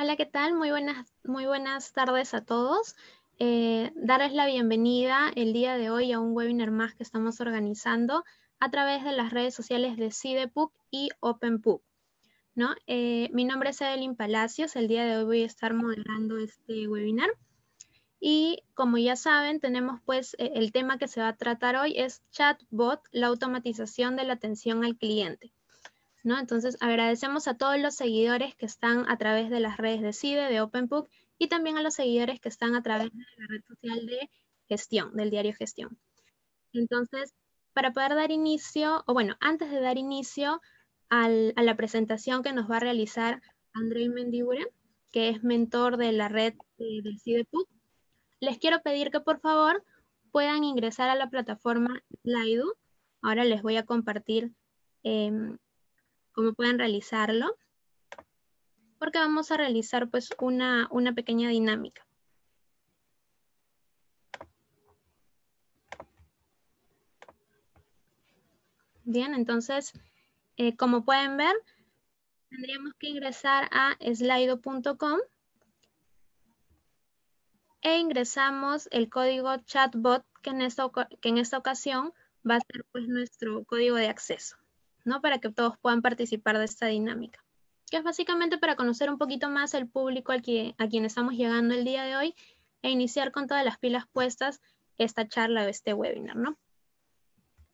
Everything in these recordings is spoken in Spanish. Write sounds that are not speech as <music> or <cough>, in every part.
Hola, ¿qué tal? Muy buenas, muy buenas tardes a todos. Eh, darles la bienvenida el día de hoy a un webinar más que estamos organizando a través de las redes sociales de CIDEPUC y OpenPUC. ¿no? Eh, mi nombre es Evelyn Palacios, el día de hoy voy a estar moderando este webinar. Y como ya saben, tenemos pues e, el tema que se va a tratar hoy es chatbot, la automatización de la atención al cliente. Entonces agradecemos a todos los seguidores que están a través de las redes de CIDE, de OpenBook y también a los seguidores que están a través de la red social de gestión, del diario gestión. Entonces, para poder dar inicio, o bueno, antes de dar inicio a la presentación que nos va a realizar André Mendiguren, que es mentor de la red de eh, del CIDEPUC, les quiero pedir que por favor puedan ingresar a la plataforma Slido. Ahora les voy a compartir em, cómo pueden realizarlo, porque vamos a realizar pues una, pequeña dinámica. Bien, entonces, eh, como pueden ver, tendríamos que ingresar a slido.com e ingresamos el código chatbot que en esta, en esta ocasión va a ser pues, nuestro código de acceso. ¿no? Para que todos puedan participar de esta dinámica, que es básicamente para conocer un poquito más el público al que, a quien estamos llegando el día de hoy e iniciar con todas las pilas puestas esta charla o este webinar, ¿no?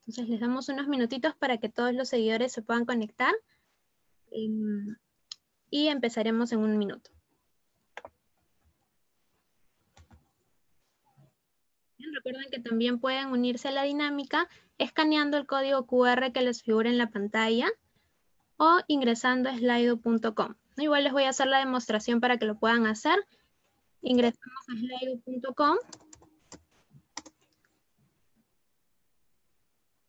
Entonces les damos unos minutitos para que todos los seguidores se puedan conectar em, y empezaremos en un minuto. Recuerden que también pueden unirse a la dinámica escaneando el código QR que les figura en la pantalla o ingresando a slido.com. Igual les voy a hacer la demostración para que lo puedan hacer. Ingresamos a slido.com.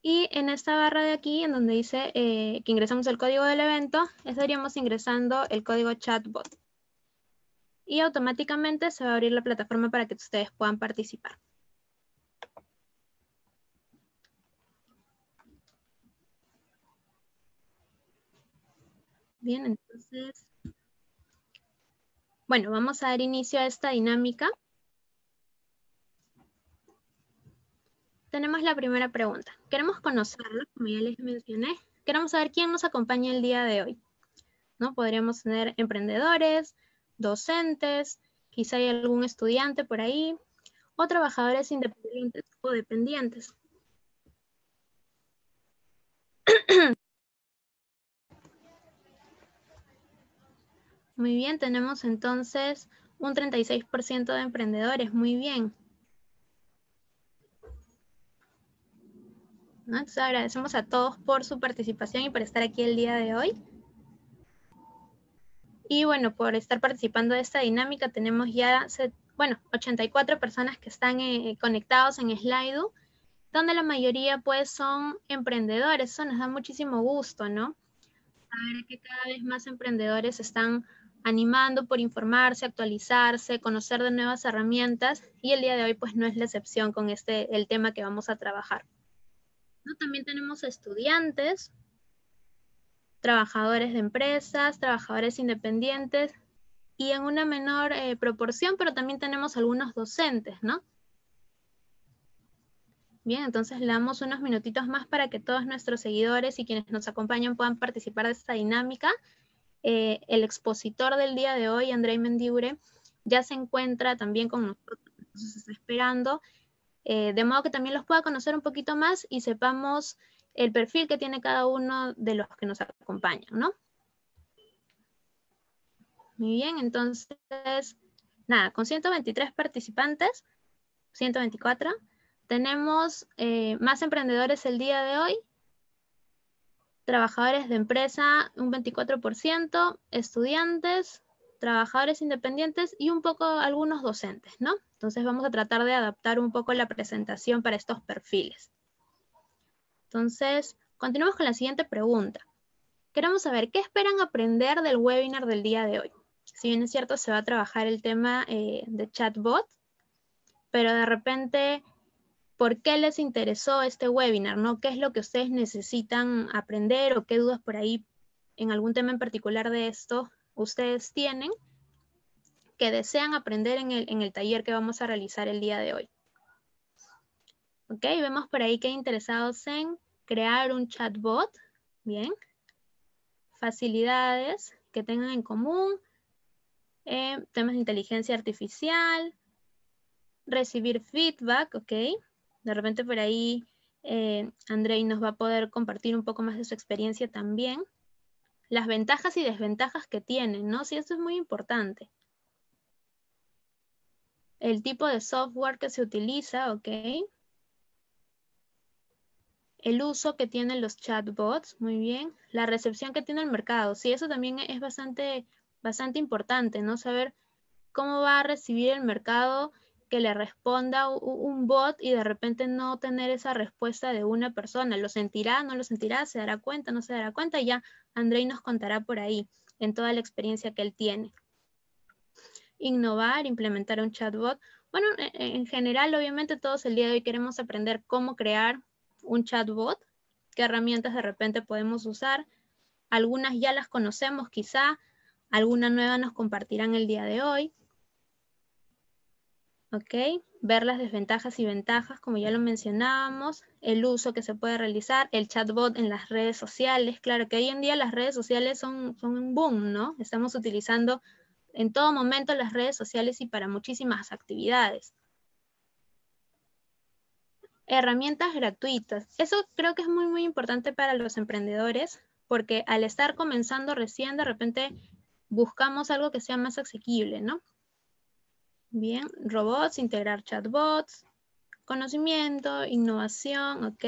Y en esta barra de aquí, en donde dice eh, que ingresamos el código del evento, estaríamos ingresando el código chatbot. Y automáticamente se va a abrir la plataforma para que ustedes puedan participar. Bien, entonces, bueno, vamos a dar inicio a esta dinámica. Tenemos la primera pregunta. Queremos conocerlo como ya les mencioné. Queremos saber quién nos acompaña el día de hoy. ¿no? Podríamos tener emprendedores, docentes, quizá hay algún estudiante por ahí, o trabajadores independientes o dependientes. <clears throat> Muy bien, tenemos entonces un 36% de emprendedores. Muy bien. Entonces agradecemos a todos por su participación y por estar aquí el día de hoy. Y bueno, por estar participando de esta dinámica tenemos ya, bueno, 84 personas que están eh, conectados en Slido, donde la mayoría pues son emprendedores. Eso nos da muchísimo gusto, ¿no? Saber que cada vez más emprendedores están animando por informarse, actualizarse, conocer de nuevas herramientas y el día de hoy pues no es la excepción con este el tema que vamos a trabajar. También tenemos estudiantes, trabajadores de empresas, trabajadores independientes y en una menor eh, proporción, pero también tenemos algunos docentes, ¿no? Bien, entonces le damos unos minutitos más para que todos nuestros seguidores y quienes nos acompañan puedan participar de esta dinámica eh, el expositor del día de hoy, Andrei Mendiure, ya se encuentra también con nosotros, esperando, eh, de modo que también los pueda conocer un poquito más y sepamos el perfil que tiene cada uno de los que nos acompañan, ¿no? Muy bien, entonces, nada, con 123 participantes, 124, tenemos eh, más emprendedores el día de hoy trabajadores de empresa un 24%, estudiantes, trabajadores independientes y un poco algunos docentes, ¿no? Entonces vamos a tratar de adaptar un poco la presentación para estos perfiles. Entonces, continuamos con la siguiente pregunta. Queremos saber qué esperan aprender del webinar del día de hoy. Si bien es cierto, se va a trabajar el tema eh, de chatbot, pero de repente por qué les interesó este webinar, ¿no? ¿Qué es lo que ustedes necesitan aprender o qué dudas por ahí en algún tema en particular de esto ustedes tienen que desean aprender en el, taller que vamos a realizar el día de hoy? Ok, vemos por ahí que interesados en crear un chatbot, bien. Facilidades que tengan en común, eh, temas de inteligencia artificial, recibir feedback, ok. De repente por ahí eh, Andrei nos va a poder compartir un poco más de su experiencia también, las ventajas y desventajas que tienen, ¿no? Sí, eso es muy importante. El tipo de software que se utiliza, ¿ok? El uso que tienen los chatbots, muy bien. La recepción que tiene el mercado, sí, eso también es bastante, bastante importante, ¿no? Saber cómo va a recibir el mercado que le responda un bot y de repente no tener esa respuesta de una persona. ¿Lo sentirá? ¿No lo sentirá? ¿Se dará cuenta? ¿No se dará cuenta? Y ya Andrei nos contará por ahí, en toda la experiencia que él tiene. Innovar, implementar un chatbot. Bueno, e, e, en general, obviamente todos el día de hoy queremos aprender cómo crear un chatbot, qué herramientas de repente podemos usar. Algunas ya las conocemos quizá, alguna nueva nos compartirán el día de hoy ¿ok? Ver las desventajas y ventajas, como ya lo mencionábamos, el uso que se puede realizar, el chatbot en las redes sociales, claro que hoy en día las redes sociales son, son un boom, ¿no? Estamos utilizando en todo momento las redes sociales y para muchísimas actividades. Herramientas gratuitas. Eso creo que es muy, muy importante para los emprendedores, porque al estar comenzando recién, de repente buscamos algo que sea más asequible, ¿no? Bien, robots, integrar chatbots, conocimiento, innovación, ok.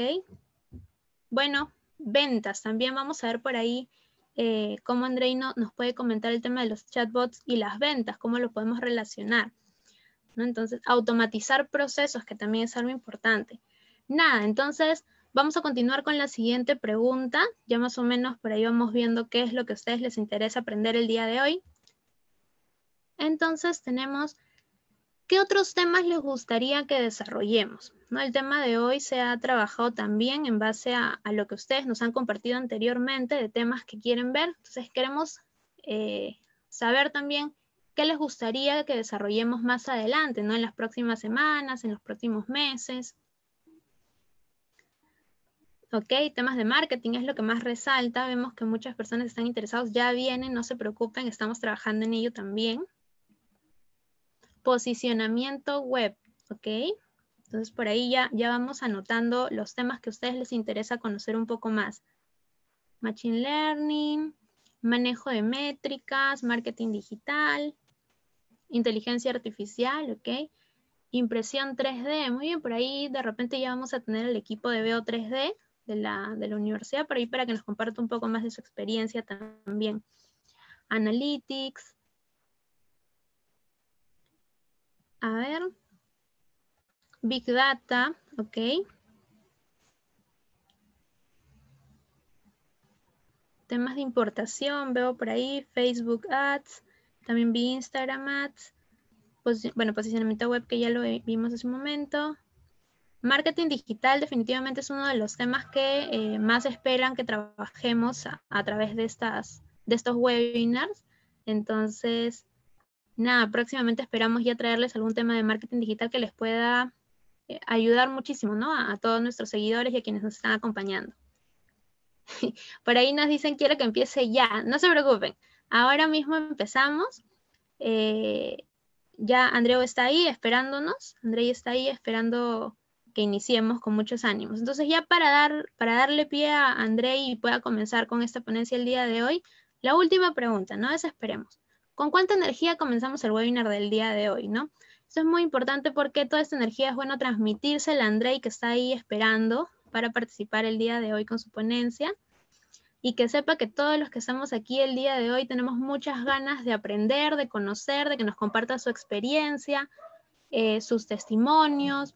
Bueno, ventas, también vamos a ver por ahí eh, cómo Andreino nos puede comentar el tema de los chatbots y las ventas, cómo los podemos relacionar. ¿no? Entonces, automatizar procesos, que también es algo importante. Nada, entonces vamos a continuar con la siguiente pregunta. Ya más o menos por ahí vamos viendo qué es lo que a ustedes les interesa aprender el día de hoy. Entonces tenemos ¿Qué otros temas les gustaría que desarrollemos? ¿No? El tema de hoy se ha trabajado también en base a, lo que ustedes nos han compartido anteriormente de temas que quieren ver. Entonces queremos eh, saber también qué les gustaría que desarrollemos más adelante, ¿no? en las próximas semanas, en los próximos meses. Ok, temas de marketing es lo que más resalta. Vemos que muchas personas están interesadas, ya vienen, no se preocupen, estamos trabajando en ello también. Posicionamiento web, ¿ok? Entonces por ahí ya, ya vamos anotando los temas que a ustedes les interesa conocer un poco más. Machine Learning, manejo de métricas, marketing digital, inteligencia artificial, ¿ok? Impresión 3D, muy bien, por ahí de repente ya vamos a tener el equipo de BO 3D de la, de la universidad, por ahí para que nos comparta un poco más de su experiencia también. Analytics, A ver. Big Data, ok. Temas de importación, veo por ahí. Facebook Ads, también vi Instagram Ads. bueno, posicionamiento web que ya lo vimos hace un momento. Marketing digital definitivamente es uno de los temas que eh, más esperan que trabajemos a, a través de, estas, de estos webinars. Entonces, nada, próximamente esperamos ya traerles algún tema de marketing digital que les pueda eh, ayudar muchísimo, ¿no? A, todos nuestros seguidores y a quienes nos están acompañando. <laughs> Por ahí nos dicen, quiero que empiece ya, no se preocupen. Ahora mismo empezamos. Eh, ya Andreu está ahí esperándonos, Andrei está ahí esperando que iniciemos con muchos ánimos. Entonces ya para, dar, para darle pie a Andrei y pueda comenzar con esta ponencia el día de hoy, la última pregunta, no desesperemos con cuánta energía comenzamos el webinar del día de hoy, ¿no? Eso es muy importante porque toda esta energía es bueno transmitirse a Andrei que está ahí esperando para participar el día de hoy con su ponencia y que sepa que todos los que estamos aquí el día de hoy tenemos muchas ganas de aprender, de conocer, de que nos comparta su experiencia, eh, sus testimonios,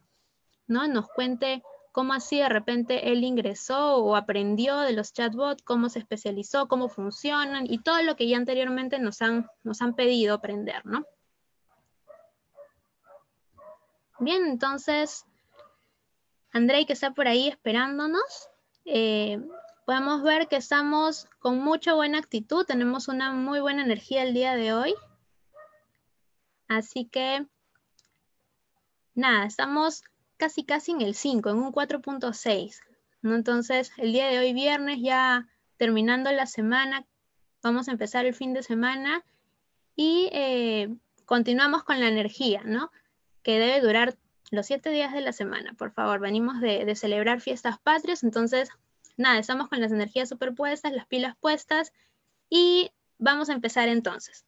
¿no? Nos cuente cómo así de repente él ingresó o aprendió de los chatbots, cómo se especializó, cómo funcionan y todo lo que ya anteriormente nos han, nos han pedido aprender, ¿no? Bien, entonces, Andrei que está por ahí esperándonos, eh, podemos ver que estamos con mucha buena actitud, tenemos una muy buena energía el día de hoy. Así que, nada, estamos casi casi en el 5, en un 4.6. ¿no? Entonces, el día de hoy viernes, ya terminando la semana, vamos a empezar el fin de semana y eh, continuamos con la energía, ¿no? Que debe durar los siete días de la semana, por favor. Venimos de celebrar fiestas patrias, entonces, nada, estamos con las energías superpuestas, las pilas puestas y vamos a empezar entonces.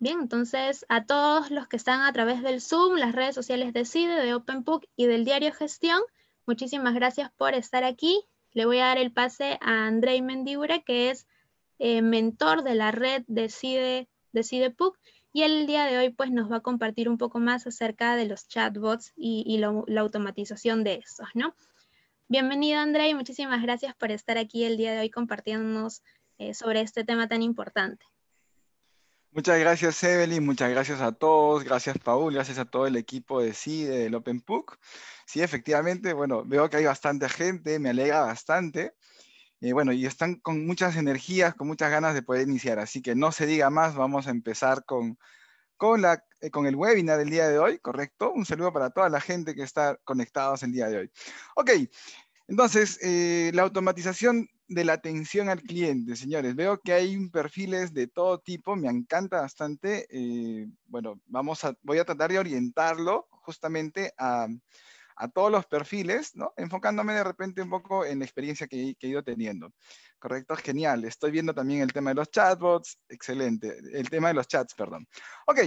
Bien, entonces a todos los que están a través del Zoom, las redes sociales de CIDE, de OpenBook y del diario Gestión, muchísimas gracias por estar aquí. Le voy a dar el pase a Andrei Mendibura, que es eh, mentor de la red de CIDE, e, e y el día de hoy pues, nos va a compartir un poco más acerca de los chatbots y, la automatización de esos, ¿no? Bienvenido Andrei, muchísimas gracias por estar aquí el día de hoy compartiéndonos eh, sobre este tema tan importante. Muchas gracias, Evelyn. Muchas gracias a todos. Gracias, Paul. Gracias a todo el equipo de CIDE, del Open PUC. Sí, efectivamente, bueno, veo que hay bastante gente, me alegra bastante. Eh, bueno, y están con muchas energías, con muchas ganas de poder iniciar. Así que no se diga más, vamos a empezar con, con, eh, con el webinar del día de hoy, ¿correcto? Un saludo para toda la gente que está conectados el día de hoy. Ok, entonces, eh, la automatización de la atención al cliente, señores. Veo que hay perfiles de todo tipo, me encanta bastante. Eh, bueno, vamos a, voy a tratar de orientarlo justamente a, a todos los perfiles, ¿no? Enfocándome de repente un poco en la experiencia que, he ido teniendo. Correcto, genial. Estoy viendo también el tema de los chatbots. Excelente. El tema de los chats, perdón. Ok,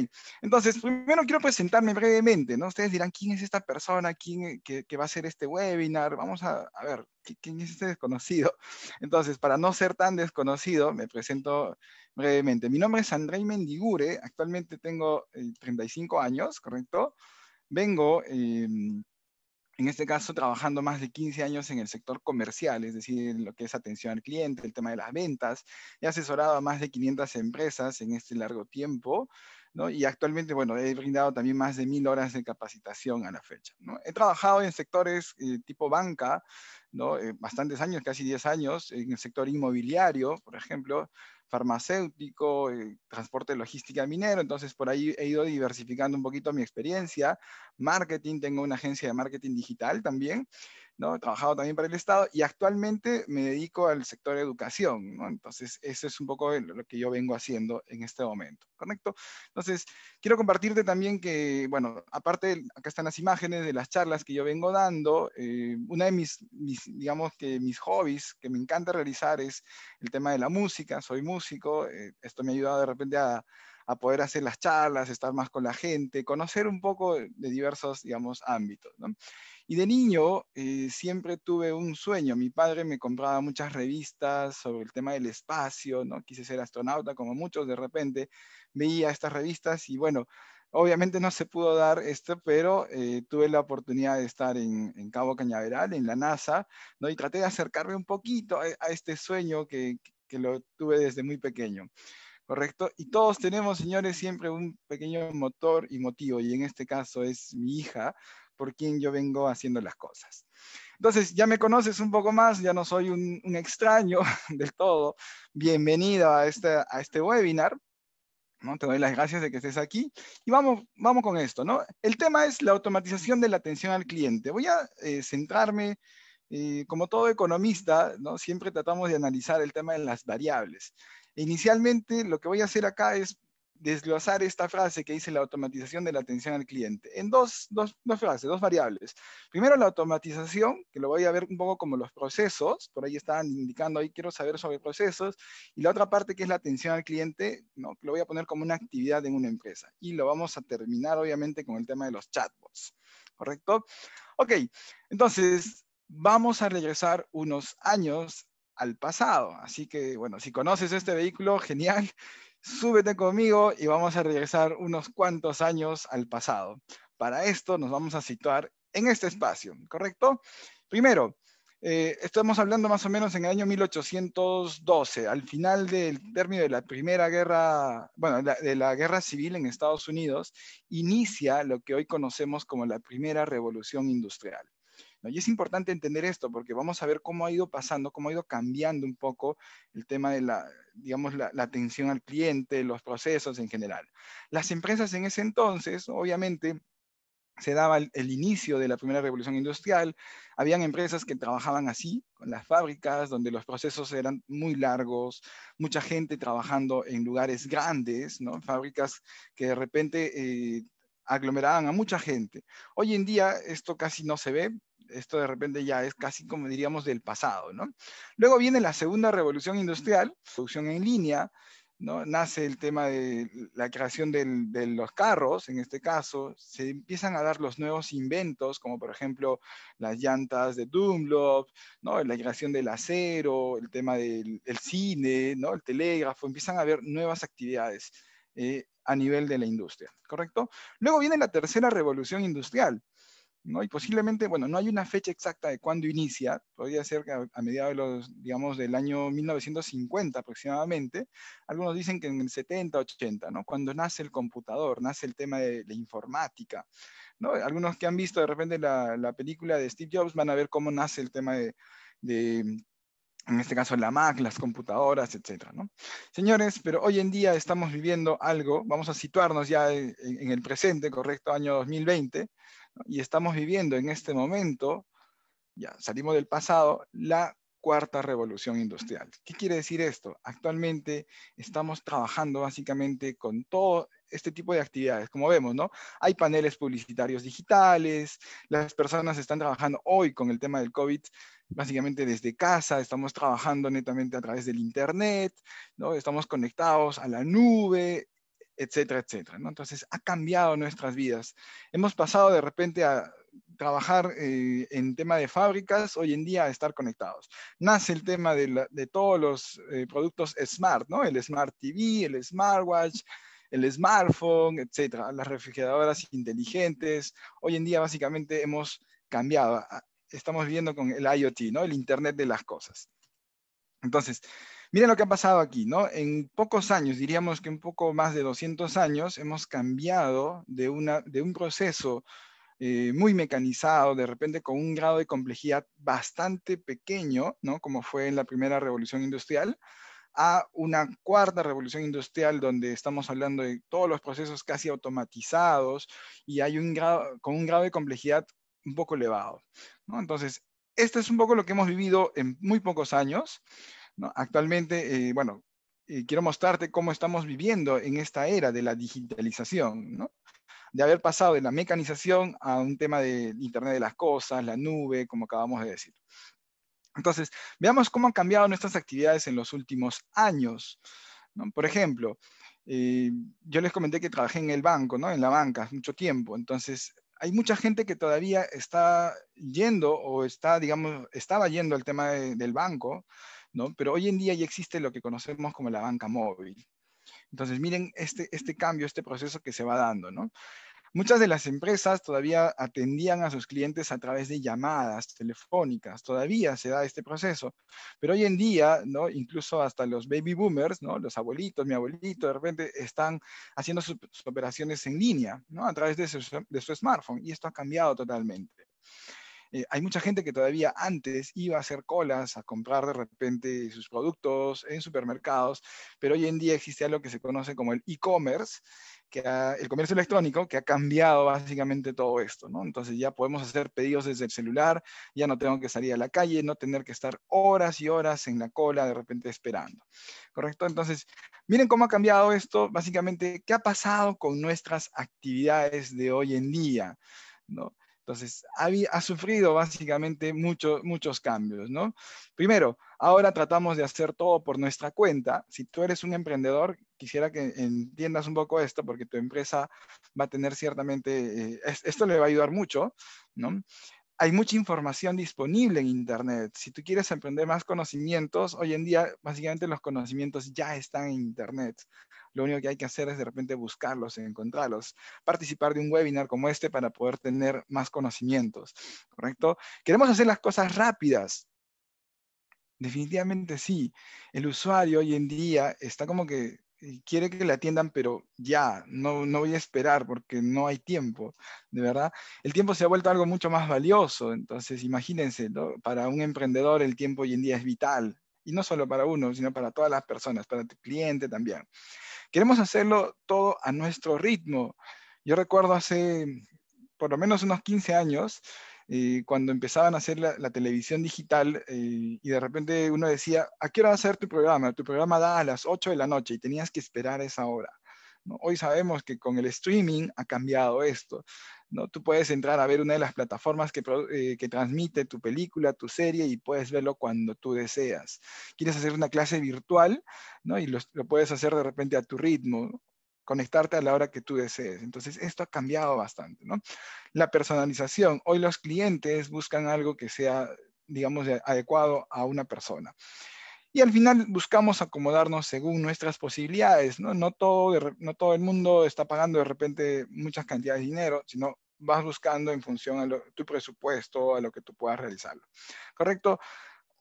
entonces primero quiero presentarme brevemente, ¿no? Ustedes dirán, ¿quién es esta persona? ¿Quién eh, que, va a hacer este webinar? Vamos a, ver, ¿quién es este desconocido? Entonces, para no ser tan desconocido, me presento brevemente. Mi nombre es Andrei Mendigure. Actualmente tengo 35 eh, años, ¿correcto? Vengo... Em, en este caso trabajando más de 15 años en el sector comercial, es decir, lo que es atención al cliente, el tema de las ventas, he asesorado a más de 500 empresas en este largo tiempo, ¿no? Y actualmente, bueno, he brindado también más de mil horas de capacitación a la fecha, ¿no? He trabajado en sectores eh, tipo banca, ¿no? Eh, bastantes años, casi 10 años, en el sector inmobiliario, por ejemplo, farmacéutico, eh, transporte, logística, minero, entonces por ahí he ido diversificando un poquito mi experiencia, marketing, tengo una agencia de marketing digital también, He trabajado también para el Estado y actualmente me dedico al sector de educación, Entonces, eso es un poco lo que yo vengo haciendo en este momento, ¿correcto? Entonces, quiero compartirte también que, bueno, aparte, acá están las imágenes de las charlas que yo vengo dando, eh, una de mis, digamos que mis hobbies que me encanta realizar es el tema de la música, soy músico, eh, esto me ha ayudado de repente a a poder hacer las charlas, estar más con la gente, conocer un poco de diversos, digamos, ámbitos. Y de niño eh, siempre tuve un sueño. Mi padre me compraba muchas revistas sobre el tema del espacio, ¿no? Quise ser astronauta como muchos de repente. Veía estas revistas y bueno, obviamente no se pudo dar esto, pero eh, tuve la oportunidad de estar en, Cabo Cañaveral, en la NASA, ¿no? Y traté de acercarme un poquito a, este sueño que, que lo tuve desde muy pequeño. Correcto. Y todos tenemos, señores, siempre un pequeño motor y motivo, y en este caso es mi hija, por quien yo vengo haciendo las cosas. Entonces, ya me conoces un poco más, ya no soy un, extraño <laughs> del todo. Bienvenido a este, a este webinar. ¿no? Te doy las gracias de que estés aquí. Y vamos, vamos con esto, ¿no? El tema es la automatización de la atención al cliente. Voy a eh, centrarme como todo economista, ¿no? siempre tratamos de analizar el tema de las variables. Inicialmente, lo que voy a hacer acá es desglosar esta frase que dice la automatización de la atención al cliente en dos, dos, dos, frases, dos variables. Primero, la automatización, que lo voy a ver un poco como los procesos, por ahí estaban indicando, ahí quiero saber sobre procesos, y la otra parte que es la atención al cliente, ¿no? lo voy a poner como una actividad en una empresa. Y lo vamos a terminar, obviamente, con el tema de los chatbots, ¿correcto? Ok, entonces, vamos a regresar unos años al pasado. Así que, bueno, si conoces este vehículo, genial, <laughs> súbete conmigo y vamos a regresar unos cuantos años al pasado. Para esto nos vamos a situar en este espacio, ¿correcto? Primero, eh, estamos hablando más o menos en el año 1812, al final del término de la Primera Guerra, bueno, de la Guerra Civil en Estados Unidos, inicia lo que hoy conocemos como la Primera Revolución Industrial. Y es importante entender esto porque vamos a ver cómo ha ido pasando, cómo ha ido cambiando un poco el tema de la, digamos, la, atención al cliente, los procesos en general. Las empresas en ese entonces, obviamente, se daba el, inicio de la primera revolución industrial, habían empresas que trabajaban así, con las fábricas, donde los procesos eran muy largos, mucha gente trabajando en lugares grandes, ¿no? fábricas que de repente eh, aglomeraban a mucha gente. Hoy en día esto casi no se ve, esto de repente ya es casi como diríamos del pasado, ¿no? Luego viene la segunda revolución industrial, producción en línea, ¿no? Nace el tema de la creación de los carros, en este caso, se empiezan a dar los nuevos inventos, como por ejemplo las llantas de Dunlop, ¿no? La creación del acero, el tema del cine, ¿no? El telégrafo, empiezan a haber nuevas actividades. Eh, a nivel de la industria, ¿correcto? Luego viene la tercera revolución industrial, y posiblemente, bueno, no hay una fecha exacta de cuándo inicia, podría ser a, mediados de los, digamos, del año 1950 aproximadamente, algunos dicen que en el 70, 80, ¿no? Cuando nace el computador, nace el tema de la informática, ¿no? Algunos que han visto de repente la, película de Steve Jobs van a ver cómo nace el tema de, en este caso la Mac, las computadoras, etc. ¿no? Señores, pero hoy en día estamos viviendo algo, vamos a situarnos ya en el presente, correcto, año 2020, y estamos viviendo en este momento, ya salimos del pasado, la cuarta revolución industrial. ¿Qué quiere decir esto? Actualmente estamos trabajando básicamente con todo este tipo de actividades, como vemos, ¿no? Hay paneles publicitarios digitales, las personas están trabajando hoy con el tema del COVID básicamente desde casa, estamos trabajando netamente a través del Internet, ¿no? Estamos conectados a la nube etcétera, etcétera. ¿no? Entonces, ha cambiado nuestras vidas. Hemos pasado de repente a trabajar eh, en tema de fábricas, hoy en día a estar conectados. Nace el tema de, todos los eh, productos smart, ¿no? El smart TV, el smartwatch, el smartphone, etcétera, las refrigeradoras inteligentes. Hoy en día básicamente hemos cambiado. Estamos viviendo con el IoT, ¿no? El Internet de las cosas. Entonces, Miren lo que ha pasado aquí, ¿no? En pocos años, diríamos que un poco más de 200 años, hemos cambiado de, una, de un proceso eh, muy mecanizado, de repente con un grado de complejidad bastante pequeño, ¿no? Como fue en la primera revolución industrial, a una cuarta revolución industrial donde estamos hablando de todos los procesos casi automatizados y hay un grado, con un grado de complejidad un poco elevado. ¿no? Entonces, esto es un poco lo que hemos vivido en muy pocos años. Actualmente, eh, bueno, eh, quiero mostrarte cómo estamos viviendo en esta era de la digitalización, ¿no? de haber pasado de la mecanización a un tema de Internet de las Cosas, la nube, como acabamos de decir. Entonces, veamos cómo han cambiado nuestras actividades en los últimos años. ¿no? Por ejemplo, eh, yo les comenté que trabajé en el banco, ¿no? en la banca, mucho tiempo. Entonces, hay mucha gente que todavía está yendo o está, digamos, estaba yendo al tema del banco ¿no? Pero hoy en día ya existe lo que conocemos como la banca móvil. Entonces, miren este, este cambio, este proceso que se va dando, Muchas de las empresas todavía atendían a sus clientes a través de llamadas telefónicas, todavía se da este proceso, pero hoy en día, ¿no? incluso hasta los baby boomers, ¿no? los abuelitos, mi abuelito, de repente están haciendo sus, operaciones en línea, ¿no? a través de su, de su smartphone, y esto ha cambiado totalmente. Eh, hay mucha gente que todavía antes iba a hacer colas a comprar de repente sus productos en supermercados, pero hoy en día existe algo que se conoce como el e-commerce, que el comercio electrónico que ha cambiado básicamente todo esto, ¿no? Entonces ya podemos hacer pedidos desde el celular, ya no tengo que salir a la calle, no tener que estar horas y horas en la cola de repente esperando, ¿correcto? Entonces, miren cómo ha cambiado esto, básicamente, ¿qué ha pasado con nuestras actividades de hoy en día? ¿no? Entonces, ha, sufrido básicamente muchos muchos cambios, ¿no? Primero, ahora tratamos de hacer todo por nuestra cuenta. Si tú eres un emprendedor, quisiera que entiendas un poco esto, porque tu empresa va a tener ciertamente, eh, esto le va a ayudar mucho, ¿no? hay mucha información disponible en Internet. Si tú quieres emprender más conocimientos, hoy en día básicamente los conocimientos ya están en Internet. Lo único que hay que hacer es de repente buscarlos, encontrarlos, participar de un webinar como este para poder tener más conocimientos, ¿correcto? Queremos hacer las cosas rápidas. Definitivamente sí. El usuario hoy en día está como que quiere que le atiendan, pero ya, no, no voy a esperar porque no hay tiempo, de verdad. El tiempo se ha vuelto algo mucho más valioso, entonces imagínense, para un emprendedor el tiempo hoy en día es vital, y no solo para uno, sino para todas las personas, para tu cliente también. Queremos hacerlo todo a nuestro ritmo. Yo recuerdo hace por lo menos unos 15 años, cuando empezaban a hacer la, televisión digital eh, y de repente uno decía, ¿a qué hora va a ser tu programa? Tu programa da a las 8 de la noche y tenías que esperar esa hora. Hoy sabemos que con el streaming ha cambiado esto. ¿no? Tú puedes entrar a ver una de las plataformas que, eh, transmite tu película, tu serie y puedes verlo cuando tú deseas. Quieres hacer una clase virtual ¿no? y lo puedes hacer de repente a tu ritmo conectarte a la hora que tú desees. Entonces, esto ha cambiado bastante, ¿no? La personalización. Hoy los clientes buscan algo que sea, digamos, adecuado a una persona. Y al final buscamos acomodarnos según nuestras posibilidades, ¿no? No todo, no todo el mundo está pagando de repente muchas cantidades de dinero, sino vas buscando en función a tu presupuesto, a lo que tú puedas realizarlo. ¿Correcto?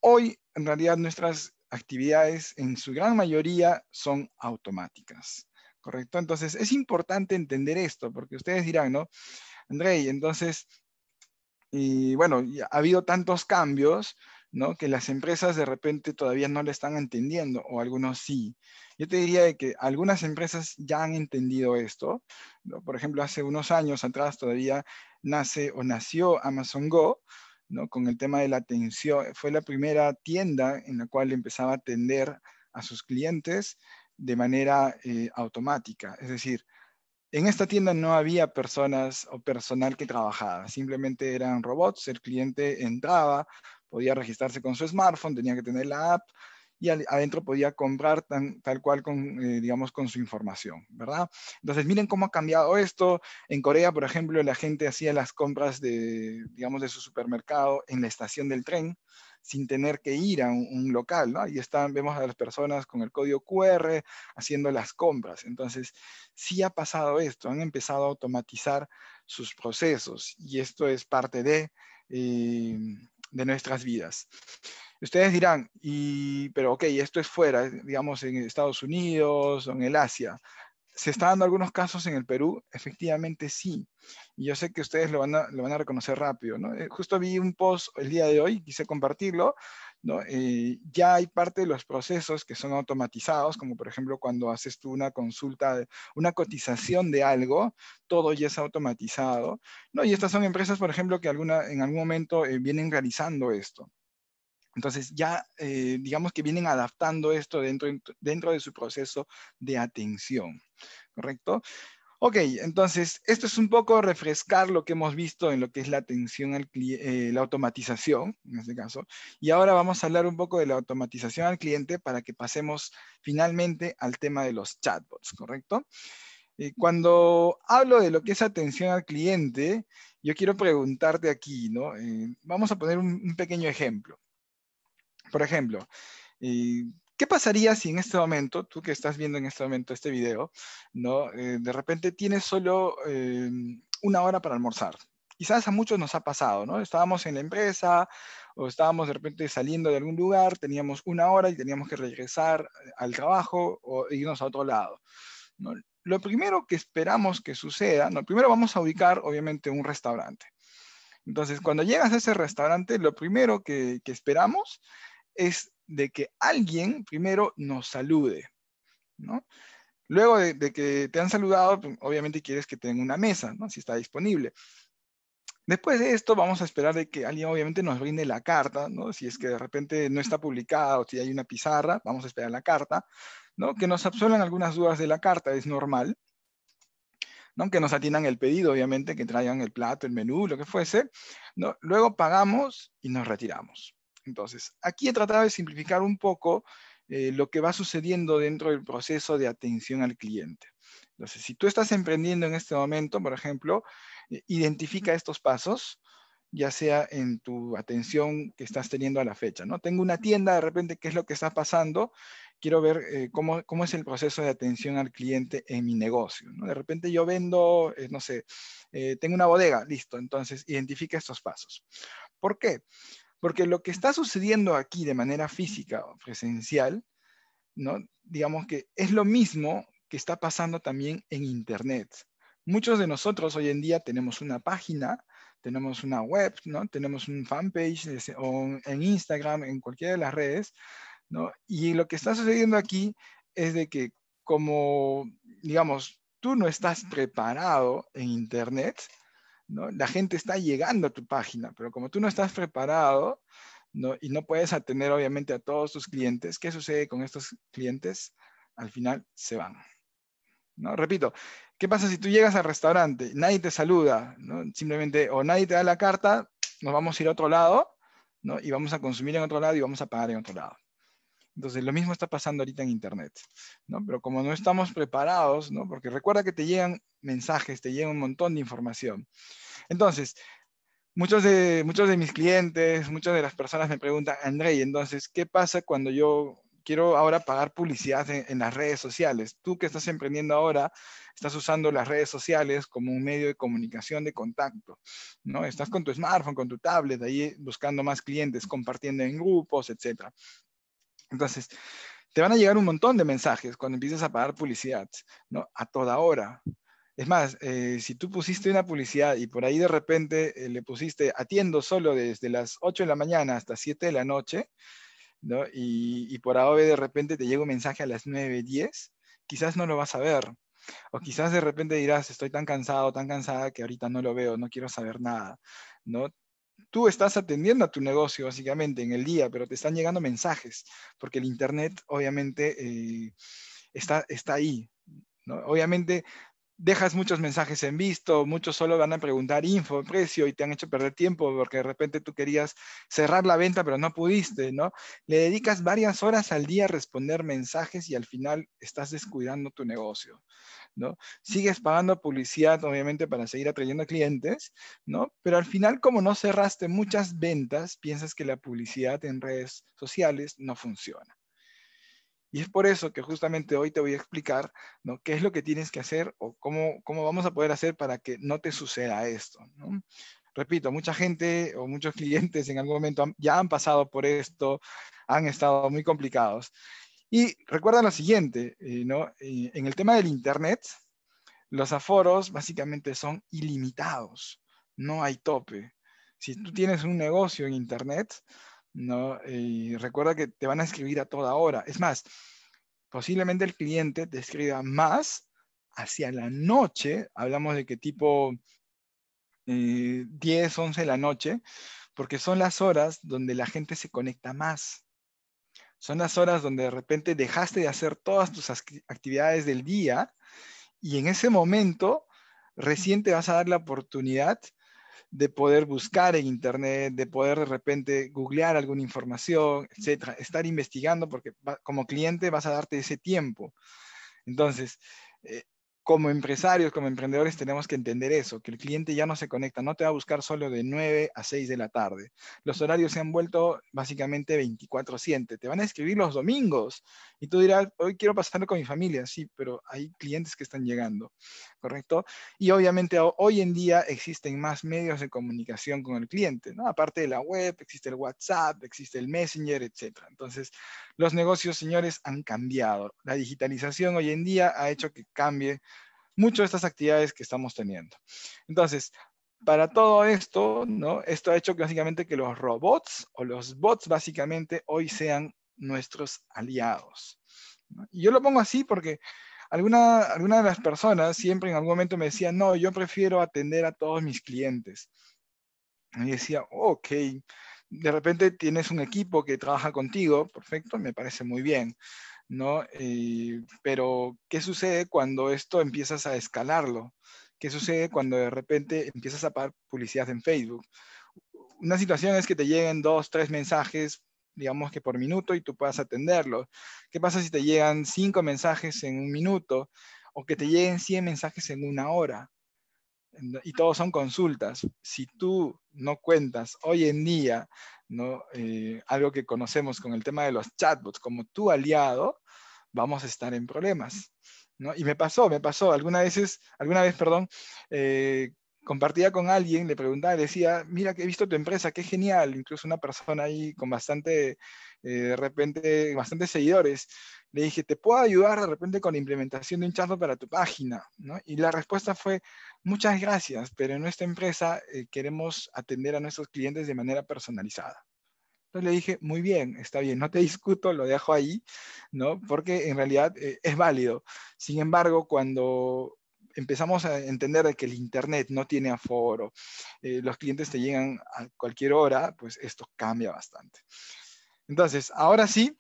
Hoy, en realidad, nuestras actividades en su gran mayoría son automáticas. ¿correcto? Entonces, es importante entender esto, porque ustedes dirán, ¿no? Andrei, entonces, y bueno, ha habido tantos cambios, ¿no? Que las empresas de repente todavía no le están entendiendo, o algunos sí. Yo te diría que algunas empresas ya han entendido esto. ¿no? Por ejemplo, hace unos años atrás todavía nace o nació Amazon Go, ¿no? Con el tema de la atención. Fue la primera tienda en la cual empezaba a atender a sus clientes de manera eh, automática. Es decir, en esta tienda no había personas o personal que trabajaba, simplemente eran robots, el cliente entraba, podía registrarse con su smartphone, tenía que tener la app y adentro podía comprar tal cual con, eh, digamos, con su información, ¿verdad? Entonces, miren cómo ha cambiado esto. En Corea, por ejemplo, la gente hacía las compras de, digamos, de su supermercado en la estación del tren, sin tener que ir a un, local, ¿no? Ahí están, vemos a las personas con el código QR haciendo las compras. Entonces, sí ha pasado esto, han empezado a automatizar sus procesos y esto es parte de, eh, de nuestras vidas. Ustedes dirán, pero ok, esto es fuera, digamos en Estados Unidos o en el Asia se está dando algunos casos en el Perú, efectivamente sí. Y yo sé que ustedes lo van a, reconocer rápido, ¿no? Eh, justo vi un post el día de hoy, quise compartirlo, ¿no? Eh, ya hay parte de los procesos que son automatizados, como por ejemplo cuando haces tú una consulta, una cotización de algo, todo ya es automatizado, ¿no? Y estas son empresas, por ejemplo, que en algún momento eh, vienen realizando esto. Entonces ya eh, digamos que vienen adaptando esto dentro, dentro de su proceso de atención, ¿correcto? Ok, entonces esto es un poco refrescar lo que hemos visto en lo que es la atención al cliente, eh, la automatización, en este caso. Y ahora vamos a hablar un poco de la automatización al cliente para que pasemos finalmente al tema de los chatbots, ¿correcto? Eh, cuando hablo de lo que es atención al cliente, yo quiero preguntarte aquí, ¿no? vamos a poner un pequeño ejemplo. Por ejemplo, ¿Qué pasaría si en este momento, tú que estás viendo en este momento este video, ¿no? Eh, de repente tienes solo eh, una hora para almorzar? Quizás a muchos nos ha pasado, ¿no? Estábamos en la empresa o estábamos de repente saliendo de algún lugar, teníamos una hora y teníamos que regresar eh, al trabajo o irnos a otro lado. Lo primero que esperamos que suceda, ¿no? primero vamos a ubicar obviamente un restaurante. Entonces, cuando llegas a ese restaurante, lo primero que, que esperamos es de que alguien primero nos salude, ¿no? Luego de, que te han saludado, pues, obviamente quieres que tenga una mesa, ¿no? Si está disponible. Después de esto, vamos a esperar de que alguien obviamente nos brinde la carta, ¿no? Si es que de repente no está publicada o si hay una pizarra, vamos a esperar la carta, ¿no? Que nos absuelvan algunas dudas de la carta, es normal. ¿no? Que nos atiendan el pedido, obviamente, que traigan el plato, el menú, lo que fuese, ¿no? Luego pagamos y nos retiramos. Entonces, aquí he tratado de simplificar un poco eh, lo que va sucediendo dentro del proceso de atención al cliente. Entonces, si tú estás emprendiendo en este momento, por ejemplo, eh, identifica estos pasos, ya sea en tu atención que estás teniendo a la fecha, ¿no? Tengo una tienda, de repente, ¿qué es lo que está pasando? Quiero ver eh, cómo, es el proceso de atención al cliente en mi negocio, ¿no? De repente yo vendo, no sé, tengo una bodega, listo, entonces identifica estos pasos. ¿Por qué? Porque lo que está sucediendo aquí de manera física o presencial, ¿no? digamos que es lo mismo que está pasando también en Internet. Muchos de nosotros hoy en día tenemos una página, tenemos una web, ¿no? tenemos un fanpage o en Instagram, en cualquiera de las redes, y lo que está sucediendo aquí es de que como, digamos, tú no estás preparado en Internet, ¿no? La gente está llegando a tu página, pero como tú no estás preparado, ¿no? Y no puedes atender obviamente a todos tus clientes, ¿qué sucede con estos clientes? Al final se van. ¿No? Repito, ¿qué pasa si tú llegas al restaurante, nadie te saluda, Simplemente o nadie te da la carta, nos vamos a ir a otro lado, ¿no? Y vamos a consumir en otro lado y vamos a pagar en otro lado. Entonces, lo mismo está pasando ahorita en Internet, ¿no? Pero como no estamos preparados, ¿no? Porque recuerda que te llegan mensajes, te llega un montón de información. Entonces, muchos de, muchos de mis clientes, muchas de las personas me preguntan, André, entonces, ¿qué pasa cuando yo quiero ahora pagar publicidad en, las redes sociales. Tú que estás emprendiendo ahora, estás usando las redes sociales como un medio de comunicación de contacto, ¿no? Estás con tu smartphone, con tu tablet, ahí buscando más clientes, compartiendo en grupos, etcétera. Entonces, te van a llegar un montón de mensajes cuando empiezas a pagar publicidad, ¿no? A toda hora. Es más, eh, si tú pusiste una publicidad y por ahí de repente eh, le pusiste atiendo solo desde las 8 de la mañana hasta 7 de la noche, ¿no? Y, por ahora de repente te llega un mensaje a las 9, 10, quizás no lo vas a ver. O quizás de repente dirás, estoy tan cansado, tan cansada que ahorita no lo veo, no quiero saber nada, ¿no? tú estás atendiendo a tu negocio básicamente en el día, pero te están llegando mensajes, porque el Internet obviamente eh, está, está ahí. Obviamente dejas muchos mensajes en visto, muchos solo van a preguntar info, precio y te han hecho perder tiempo porque de repente tú querías cerrar la venta pero no pudiste, ¿no? Le dedicas varias horas al día a responder mensajes y al final estás descuidando tu negocio. ¿no? Sigues pagando publicidad, obviamente, para seguir atrayendo clientes, ¿no? Pero al final, como no cerraste muchas ventas, piensas que la publicidad en redes sociales no funciona. Y es por eso que justamente hoy te voy a explicar ¿no? qué es lo que tienes que hacer o cómo, vamos a poder hacer para que no te suceda esto. Repito, mucha gente o muchos clientes en algún momento ya han pasado por esto, han estado muy complicados. Y recuerda lo siguiente, eh, ¿no? Eh, en el tema del Internet, los aforos básicamente son ilimitados, no hay tope. Si tú tienes un negocio en Internet, ¿no? Eh, recuerda que te van a escribir a toda hora. Es más, posiblemente el cliente te escriba más hacia la noche, hablamos de que tipo 10, 11 de la noche, porque son las horas donde la gente se conecta más. Son las horas donde de repente dejaste de hacer todas tus actividades del día y en ese momento recién te vas a dar la oportunidad de poder buscar en internet, de poder de repente googlear alguna información, etcétera, estar investigando porque como cliente vas a darte ese tiempo. Entonces, eh, como empresarios, como emprendedores, tenemos que entender eso, que el cliente ya no se conecta, no te va a buscar solo de 9 a 6 de la tarde. Los horarios se han vuelto básicamente 24/7, te van a escribir los domingos y tú dirás, hoy quiero pasarlo con mi familia, sí, pero hay clientes que están llegando, ¿correcto? Y obviamente hoy en día existen más medios de comunicación con el cliente, ¿no? Aparte de la web, existe el WhatsApp, existe el Messenger, etc. Entonces, los negocios, señores, han cambiado. La digitalización hoy en día ha hecho que cambie muchas de estas actividades que estamos teniendo. Entonces, para todo esto, ¿no? Esto ha hecho básicamente que los robots o los bots básicamente hoy sean nuestros aliados. Y yo lo pongo así porque alguna, alguna de las personas siempre en algún momento me decía, no, yo prefiero atender a todos mis clientes. Y decía, ok, de repente tienes un equipo que trabaja contigo, perfecto, me parece muy bien. ¿no? Eh, pero, ¿qué sucede cuando esto empiezas a escalarlo? ¿Qué sucede cuando de repente empiezas a pagar publicidad en Facebook? Una situación es que te lleguen dos, tres mensajes, digamos que por minuto, y tú puedas atenderlo. ¿Qué pasa si te llegan cinco mensajes en un minuto o que te lleguen 100 mensajes en una hora? Y todos son consultas. Si tú no cuentas hoy en día ¿no? Eh, algo que conocemos con el tema de los chatbots, como tu aliado, vamos a estar en problemas. ¿no? Y me pasó, me pasó. Alguna, veces, alguna vez, perdón, eh, compartía con alguien, le preguntaba, decía, mira que he visto tu empresa, qué genial. Incluso una persona ahí con bastante eh, de repente bastantes seguidores, le dije, ¿te puedo ayudar de repente con la implementación de un chatbot para tu página? Y la respuesta fue, muchas gracias, pero en nuestra empresa eh, queremos atender a nuestros clientes de manera personalizada. Entonces le dije, muy bien, está bien, no te discuto, lo dejo ahí, ¿no? Porque en realidad eh, es válido. Sin embargo, cuando empezamos a entender que el Internet no tiene aforo, los clientes te llegan a cualquier hora, pues esto cambia bastante. Entonces, ahora sí,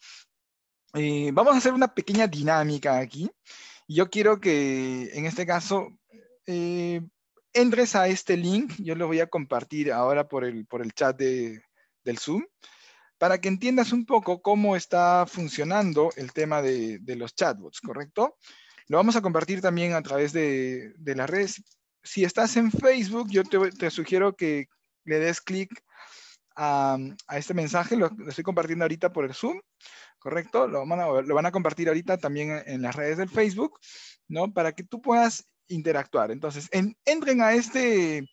eh, vamos a hacer una pequeña dinámica aquí. Yo quiero que, en este caso, eh, entres a este link. Yo lo voy a compartir ahora por el, por el chat del Zoom para que entiendas un poco cómo está funcionando el tema de, los chatbots, ¿correcto? Lo vamos a compartir también a través de, de las redes. Si estás en Facebook, yo te, te sugiero que le des clic a, este mensaje, lo, estoy compartiendo ahorita por el Zoom, ¿correcto? Lo van, a, lo van a compartir ahorita también en, las redes del Facebook, ¿no? Para que tú puedas interactuar. Entonces, entren a este,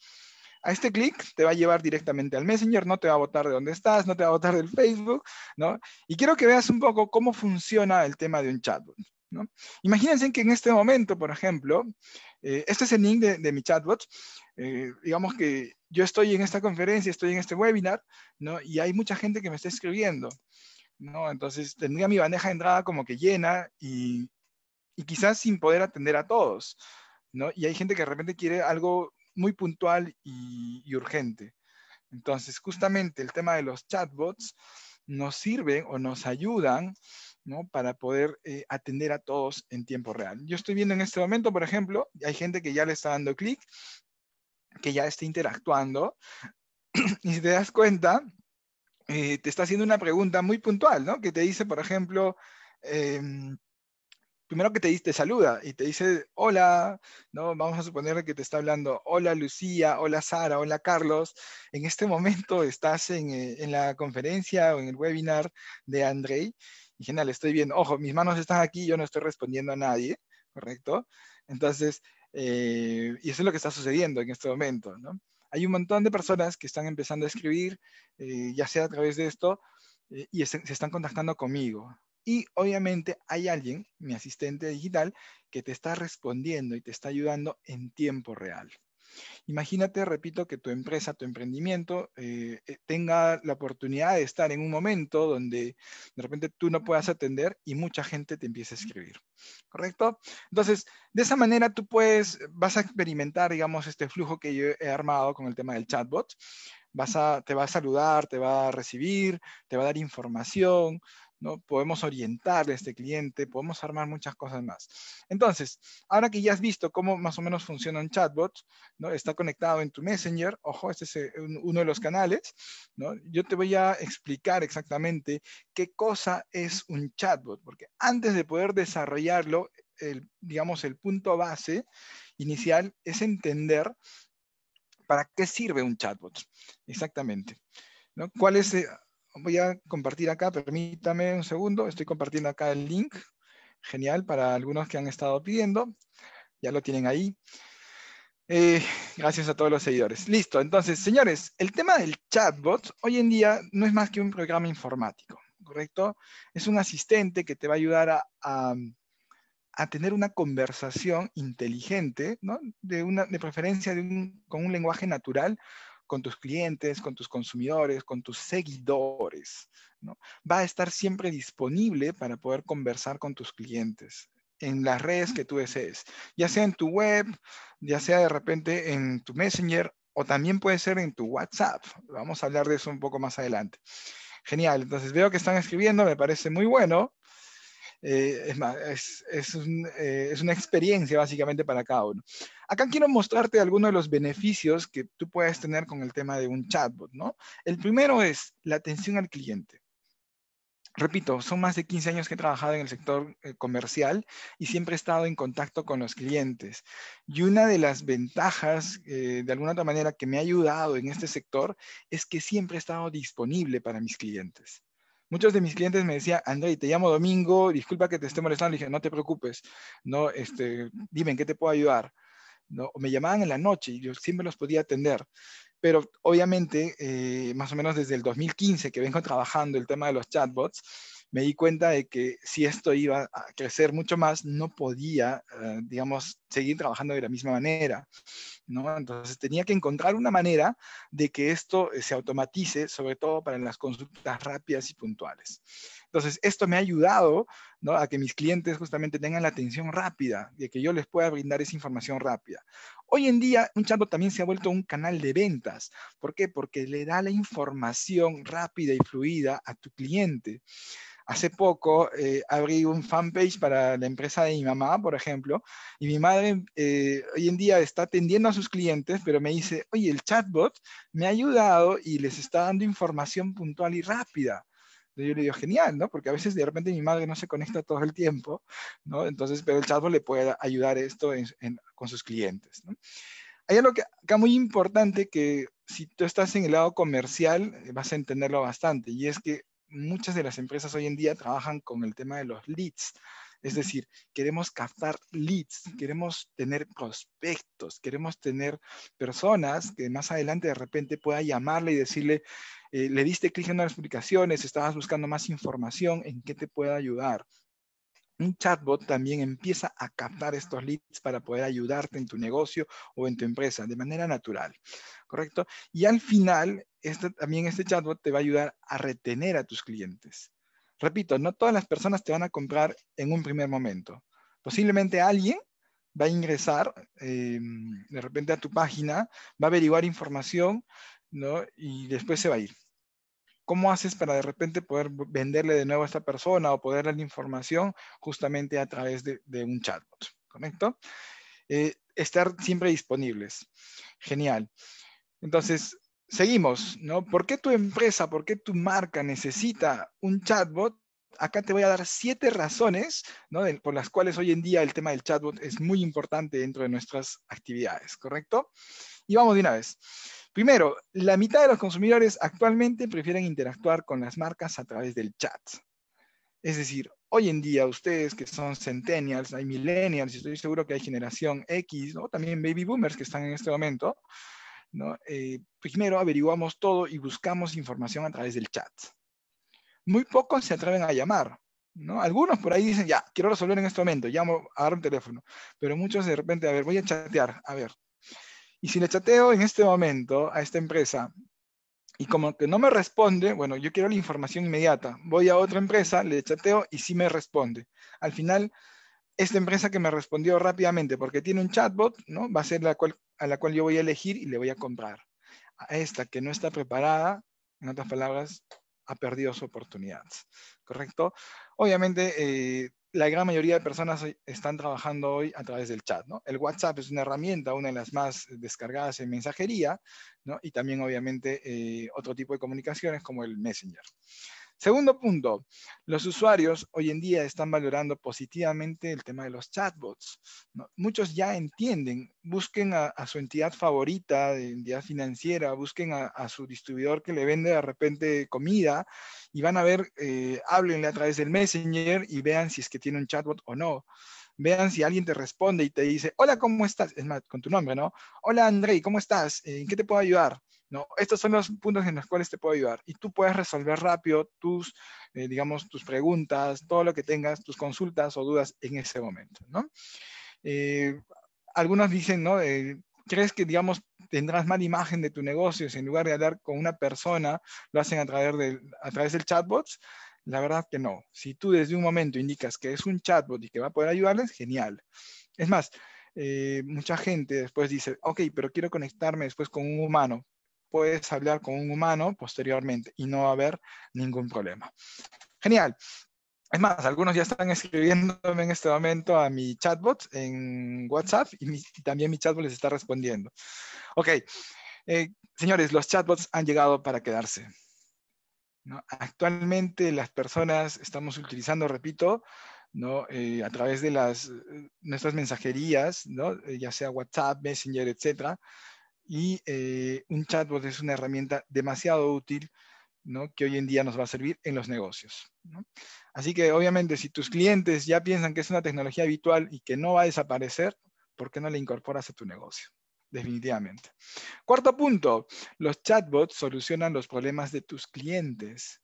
a este clic, te va a llevar directamente al Messenger, no te va a votar de dónde estás, no te va a votar del Facebook, ¿no? Y quiero que veas un poco cómo funciona el tema de un chatbot. ¿no? Imagínense que en este momento, por ejemplo, eh, este es el link de, mi chatbot, eh, digamos que yo estoy en esta conferencia, estoy en este webinar, ¿no? Y hay mucha gente que me está escribiendo, ¿no? Entonces tendría mi bandeja de entrada como que llena y, quizás sin poder atender a todos, ¿no? Y hay gente que de repente quiere algo muy puntual y, urgente. Entonces, justamente el tema de los chatbots nos sirve o nos ayudan ¿no? para poder eh, atender a todos en tiempo real. Yo estoy viendo en este momento, por ejemplo, hay gente que ya le está dando clic que ya esté interactuando. <clears throat> y si te das cuenta, eh, te está haciendo una pregunta muy puntual, ¿no? Que te dice, por ejemplo, em, primero que te, te saluda y te dice, hola, ¿no? Vamos a suponer que te está hablando, hola Lucía, hola Sara, hola Carlos. En este momento estás en, eh, en la conferencia o en el webinar de Andrei. Y genial, estoy bien. Ojo, mis manos están aquí, yo no estoy respondiendo a nadie, ¿correcto? Entonces, eh, y eso es lo que está sucediendo en este momento, Hay un montón de personas que están empezando a escribir, eh, ya sea a través de esto, eh, y se están contactando conmigo. Y obviamente hay alguien, mi asistente digital, que te está respondiendo y te está ayudando en tiempo real. Imagínate, repito, que tu empresa, tu emprendimiento eh, eh, tenga la oportunidad de estar en un momento donde de repente tú no puedas atender y mucha gente te empieza a escribir, ¿correcto? Entonces, de esa manera tú puedes, vas a experimentar, digamos, este flujo que yo he armado con el tema del chatbot. Vas a, te va a saludar, te va a recibir, te va a dar información, ¿no? Podemos orientar a este cliente, podemos armar muchas cosas más. Entonces, ahora que ya has visto cómo más o menos funciona un chatbot, ¿no? Está conectado en tu Messenger, ojo, este es eh, uno de los canales, ¿no? Yo te voy a explicar exactamente qué cosa es un chatbot, porque antes de poder desarrollarlo, el, digamos, el punto base inicial es entender para qué sirve un chatbot, exactamente. ¿no? ¿Cuál es, eh, voy a compartir acá, permítame un segundo, estoy compartiendo acá el link, genial, para algunos que han estado pidiendo, ya lo tienen ahí. Eh, gracias a todos los seguidores. Listo, entonces, señores, el tema del chatbot hoy en día no es más que un programa informático, ¿correcto? Es un asistente que te va a ayudar a, a, a tener una conversación inteligente, ¿no? De, una, de preferencia de un, con un lenguaje natural con tus clientes, con tus consumidores, con tus seguidores. ¿no? Va a estar siempre disponible para poder conversar con tus clientes en las redes que tú desees, ya sea en tu web, ya sea de repente en tu Messenger o también puede ser en tu WhatsApp. Vamos a hablar de eso un poco más adelante. Genial, entonces veo que están escribiendo, me parece muy bueno. Eh, eh, es una experiencia básicamente para cada uno. Acá quiero mostrarte algunos de los beneficios que tú puedes tener con el tema de un chatbot, ¿no? El primero es la atención al cliente. Repito, son más de 15 años que he trabajado en el sector eh, comercial y siempre he estado en contacto con los clientes. Y una de las ventajas, de alguna otra manera, que me ha ayudado en este sector es que siempre he estado disponible para mis clientes muchos de mis clientes me decían, André, te llamo domingo, disculpa que te esté molestando. Le dije, no te preocupes, no, este, dime en qué te puedo ayudar. ¿No? me llamaban en la noche y yo siempre los podía atender. Pero obviamente, eh, más o menos desde el 2015 que vengo trabajando el tema de los chatbots, me di cuenta de que si esto iba a crecer mucho más, no podía, eh, digamos, seguir trabajando de la misma manera, ¿no? Entonces tenía que encontrar una manera de que esto eh, se automatice, sobre todo para las consultas rápidas y puntuales. Entonces, esto me ha ayudado a que mis clientes justamente tengan la atención rápida y que yo les pueda brindar esa información rápida. Hoy en día, un chatbot también se ha vuelto un canal de ventas. ¿Por qué? Porque le da la información rápida y fluida a tu cliente hace poco eh, abrí un fanpage para la empresa de mi mamá, por ejemplo, y mi madre eh, hoy en día está atendiendo a sus clientes, pero me dice, oye, el chatbot me ha ayudado y les está dando información puntual y rápida. Yo le digo, genial, ¿no? Porque a veces de repente mi madre no se conecta todo el tiempo, ¿no? Entonces, pero el chatbot le puede ayudar esto con sus clientes, ¿no? Hay algo que, acá muy importante que si tú estás en el lado comercial eh, vas a entenderlo bastante y es que muchas de las empresas hoy en día trabajan con el tema de los leads. Es decir, queremos captar leads, queremos tener prospectos, queremos tener personas que más adelante de repente pueda llamarle y decirle, eh, le diste clic en las publicaciones, estabas buscando más información, ¿en qué te puedo ayudar? un chatbot también empieza a captar estos leads para poder ayudarte en tu negocio o en tu empresa de manera natural, ¿correcto? Y al final, este, también este chatbot te va a ayudar a retener a tus clientes. Repito, no todas las personas te van a comprar en un primer momento. Posiblemente alguien va a ingresar em, de repente a tu página, va a averiguar información, ¿no? Y después se va a ir. ¿Cómo haces para de repente poder venderle de nuevo a esta persona o poder darle información justamente a través de, un chatbot? ¿Correcto? Eh, estar siempre disponibles. Genial. Entonces, seguimos, ¿no? ¿Por qué tu empresa, por qué tu marca necesita un chatbot? Acá te voy a dar siete razones ¿no? por las cuales hoy en día el tema del chatbot es muy importante dentro de nuestras actividades, ¿correcto? Y vamos de una vez. Primero, la mitad de los consumidores actualmente prefieren interactuar con las marcas a través del chat. Es decir, hoy en día ustedes que son centennials, hay millennials, y estoy seguro que hay generación X, también baby boomers que están en este momento, eh, primero averiguamos todo y buscamos información a través del chat. Muy pocos se atreven a llamar, Algunos por ahí dicen, ya, quiero resolver en este momento, llamo, agarro un teléfono, pero muchos de repente, a ver, voy a chatear, a ver, y si le chateo en este momento a esta empresa y como que no me responde, bueno, yo quiero la información inmediata. Voy a otra empresa, le chateo y sí me responde. Al final, esta empresa que me respondió rápidamente porque tiene un chatbot, ¿no? Va a ser la cual, a la cual yo voy a elegir y le voy a comprar. A esta que no está preparada, en otras palabras, ha perdido su oportunidad, ¿correcto? Obviamente, eh, la gran mayoría de personas están trabajando hoy a través del chat. El WhatsApp es una herramienta, una de las más descargadas en mensajería, y también obviamente eh, otro tipo de comunicaciones como el Messenger. Segundo punto, los usuarios hoy en día están valorando positivamente el tema de los chatbots. Muchos ya entienden, busquen a, su entidad favorita, de entidad financiera, busquen a, su distribuidor que le vende de repente comida y van a ver, eh, háblenle a través del Messenger y vean si es que tiene un chatbot o no vean si alguien te responde y te dice, hola, ¿cómo estás? Es más, con tu nombre, ¿no? Hola, Andrei, ¿cómo estás? Eh, ¿En qué te puedo ayudar? ¿no? Estos son los puntos en los cuales te puedo ayudar y tú puedes resolver rápido tus, eh, digamos, tus preguntas, todo lo que tengas, tus consultas o dudas en ese momento, ¿no? Eh, algunos dicen, ¿no? Eh, ¿Crees que, digamos, tendrás mala imagen de tu negocio si en lugar de hablar con una persona lo hacen a través del, a través del chatbot? La verdad que no. Si tú desde un momento indicas que es un chatbot y que va a poder ayudarles, genial. Es más, mucha gente después dice, ok, pero quiero conectarme después con un humano puedes hablar con un humano posteriormente y no va a haber ningún problema. Genial. Es más, algunos ya están escribiéndome en este momento a mi chatbot en WhatsApp y, también mi chatbot les está respondiendo. Ok, eh, señores, los chatbots han llegado para quedarse. Actualmente las personas estamos utilizando, repito, ¿no? Eh, a través de las, eh, nuestras mensajerías, ¿no? ya sea WhatsApp, Messenger, etcétera, y eh, un chatbot es una herramienta demasiado útil ¿no? que hoy en día nos va a servir en los negocios. Así que obviamente si tus clientes ya piensan que es una tecnología habitual y que no va a desaparecer, ¿por qué no le incorporas a tu negocio? Definitivamente. Cuarto punto, los chatbots solucionan los problemas de tus clientes.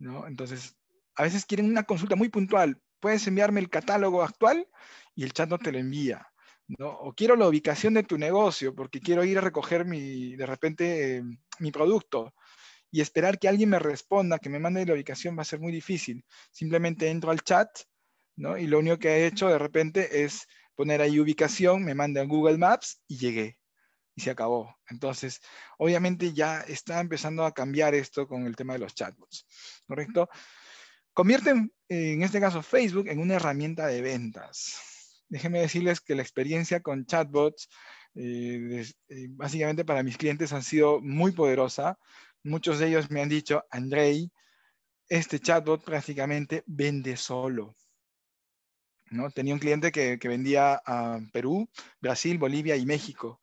¿no? Entonces, a veces quieren una consulta muy puntual. Puedes enviarme el catálogo actual y el chatbot te lo envía. O quiero la ubicación de tu negocio porque quiero ir a recoger mi, de repente, em, mi producto. Y esperar que alguien me responda, que me mande la ubicación, va a ser muy difícil. Simplemente entro al chat, ¿no? Y lo único que he hecho de repente es poner ahí ubicación, me manda a Google Maps y llegué y se acabó. Entonces, obviamente ya está empezando a cambiar esto con el tema de los chatbots, ¿correcto? Convierten, en este caso, Facebook en una herramienta de ventas déjenme decirles que la experiencia con chatbots, eh, eh, básicamente para mis clientes, ha sido muy poderosa. Muchos de ellos me han dicho, Andrei, este chatbot prácticamente vende solo. Tenía un cliente que vendía a Perú, Brasil, Bolivia y México.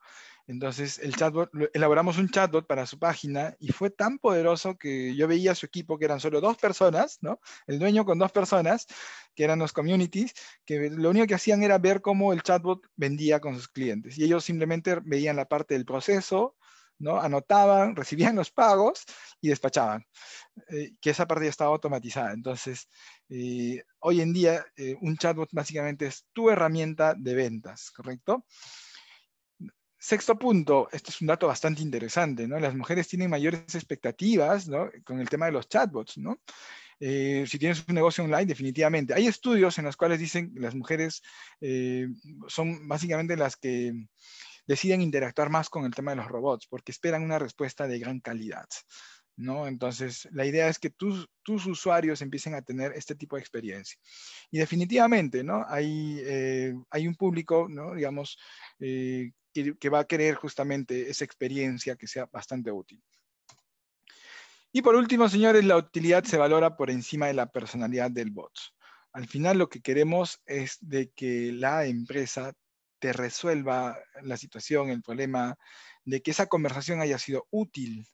Entonces, el chatbot, elaboramos un chatbot para su página y fue tan poderoso que yo veía a su equipo, que eran solo dos personas, ¿no? El dueño con dos personas, que eran los communities, que lo único que hacían era ver cómo el chatbot vendía con sus clientes. Y ellos simplemente veían la parte del proceso, ¿no? Anotaban, <laughs> recibían los pagos y despachaban. Eh, que esa parte ya estaba automatizada. Entonces, eh, hoy en día, eh, un chatbot básicamente es tu herramienta de ventas, ¿correcto? Sexto punto, este es un dato bastante interesante, ¿no? Las mujeres tienen mayores expectativas, ¿no? Con el tema de los chatbots, ¿no? Eh, si tienes un negocio online, definitivamente. Hay estudios en los cuales dicen que las mujeres eh, son básicamente las que deciden interactuar más con el tema de los robots porque esperan una respuesta de gran calidad. ¿No? Entonces, la idea es que tus, tus usuarios empiecen a tener este tipo de experiencia. Y definitivamente, ¿no? Hay, eh, hay un público, ¿no? Digamos, eh, que, va a querer justamente esa experiencia que sea bastante útil. Y por último, señores, la utilidad se valora por encima de la personalidad del bot. Al final lo que queremos es de que la empresa te resuelva la situación, el problema, de que esa conversación haya sido útil,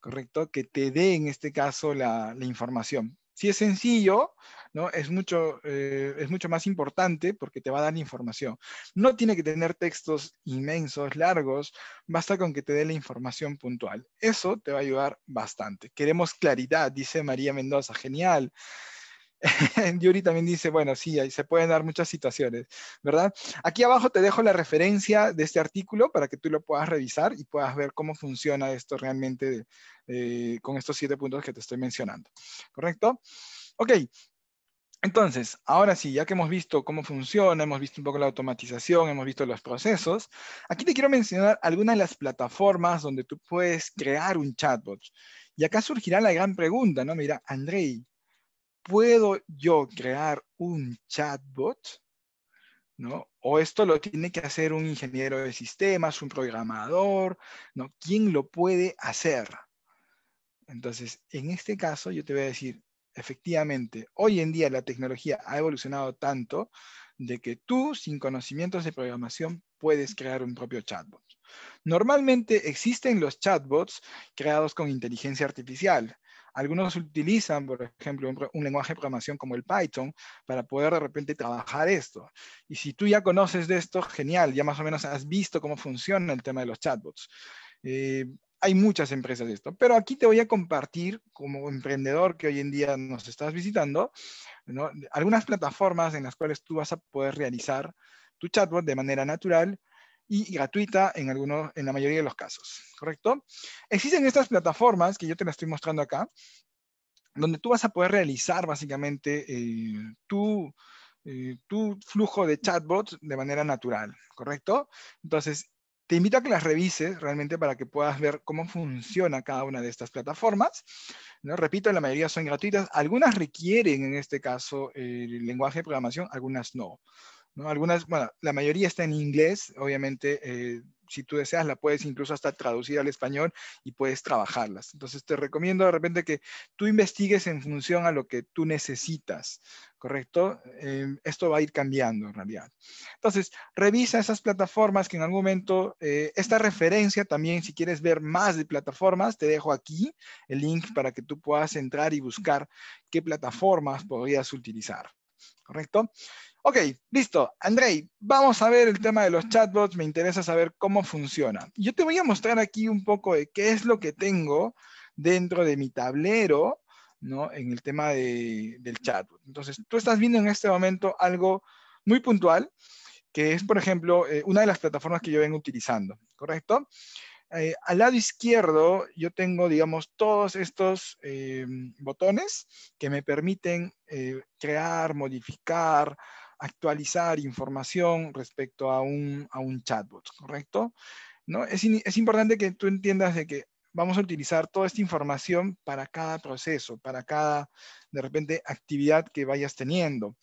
¿correcto? Que te dé en este caso la información. Si es sencillo, ¿no? Es mucho, eh, es mucho más importante porque te va a dar información. No tiene que tener textos inmensos, largos, basta con que te dé la información puntual. Eso te va a ayudar bastante. Queremos claridad, dice María Mendoza, genial. <laughs> Yuri también dice, bueno, sí, ahí se pueden dar muchas situaciones, ¿verdad? Aquí abajo te dejo la referencia de este artículo para que tú lo puedas revisar y puedas ver cómo funciona esto realmente eh, con estos siete puntos que te estoy mencionando, ¿correcto? Ok, entonces, ahora sí, ya que hemos visto cómo funciona, hemos visto un poco la automatización, hemos visto los procesos, aquí te quiero mencionar algunas de las plataformas donde tú puedes crear un chatbot. Y acá surgirá la gran pregunta, ¿no? Mira, Andrei, puedo yo crear un chatbot? ¿No? O esto lo tiene que hacer un ingeniero de sistemas, un programador, ¿no? ¿Quién lo puede hacer? Entonces, en este caso, yo te voy a decir, efectivamente, hoy en día la tecnología ha evolucionado tanto de que tú, sin conocimientos de programación, puedes crear un propio chatbot. Normalmente existen los chatbots creados con inteligencia artificial, algunos utilizan, por ejemplo, un, lenguaje de programación como el Python para poder de repente trabajar esto. Y si tú ya conoces de esto, genial, ya más o menos has visto cómo funciona el tema de los chatbots. Eh, hay muchas empresas de esto, pero aquí te voy a compartir como emprendedor que hoy en día nos estás visitando, algunas plataformas en las cuales tú vas a poder realizar tu chatbot de manera natural y gratuita en, algunos, en la mayoría de los casos, ¿correcto? Existen estas plataformas que yo te las estoy mostrando acá, donde tú vas a poder realizar básicamente eh, eh, tu, flujo de chatbots de manera natural, ¿correcto? Entonces, te invito a que las revises realmente para que puedas ver cómo funciona cada una de estas plataformas. ¿no? Repito, la mayoría son gratuitas. Algunas requieren, en este caso, eh, el lenguaje de programación, algunas no. Algunas, bueno, la mayoría está en inglés, obviamente, eh, si tú deseas, la puedes incluso hasta traducir al español y puedes trabajarlas. Entonces, te recomiendo de repente que tú investigues en función a lo que tú necesitas, ¿correcto? Eh, esto va a ir cambiando en realidad. Entonces, revisa esas plataformas que en algún momento, eh, esta referencia también, si quieres ver más de plataformas, te dejo aquí el link para que tú puedas entrar y buscar qué plataformas podrías utilizar, ¿correcto? Ok, listo. Andrei, vamos a ver el tema de los chatbots. Me interesa saber cómo funciona. Yo te voy a mostrar aquí un poco de qué es lo que tengo dentro de mi tablero, ¿no? En el tema del chatbot. Entonces, tú estás viendo en este momento algo muy puntual, que es, por ejemplo, eh, una de las plataformas que yo vengo utilizando, ¿correcto? Eh, al lado izquierdo yo tengo, digamos, todos estos eh, botones que me permiten crear, modificar, actualizar información respecto a un, a un chatbot, ¿correcto? ¿No? Es, es, importante que tú entiendas de que vamos a utilizar toda esta información para cada proceso, para cada, de repente, actividad que vayas teniendo.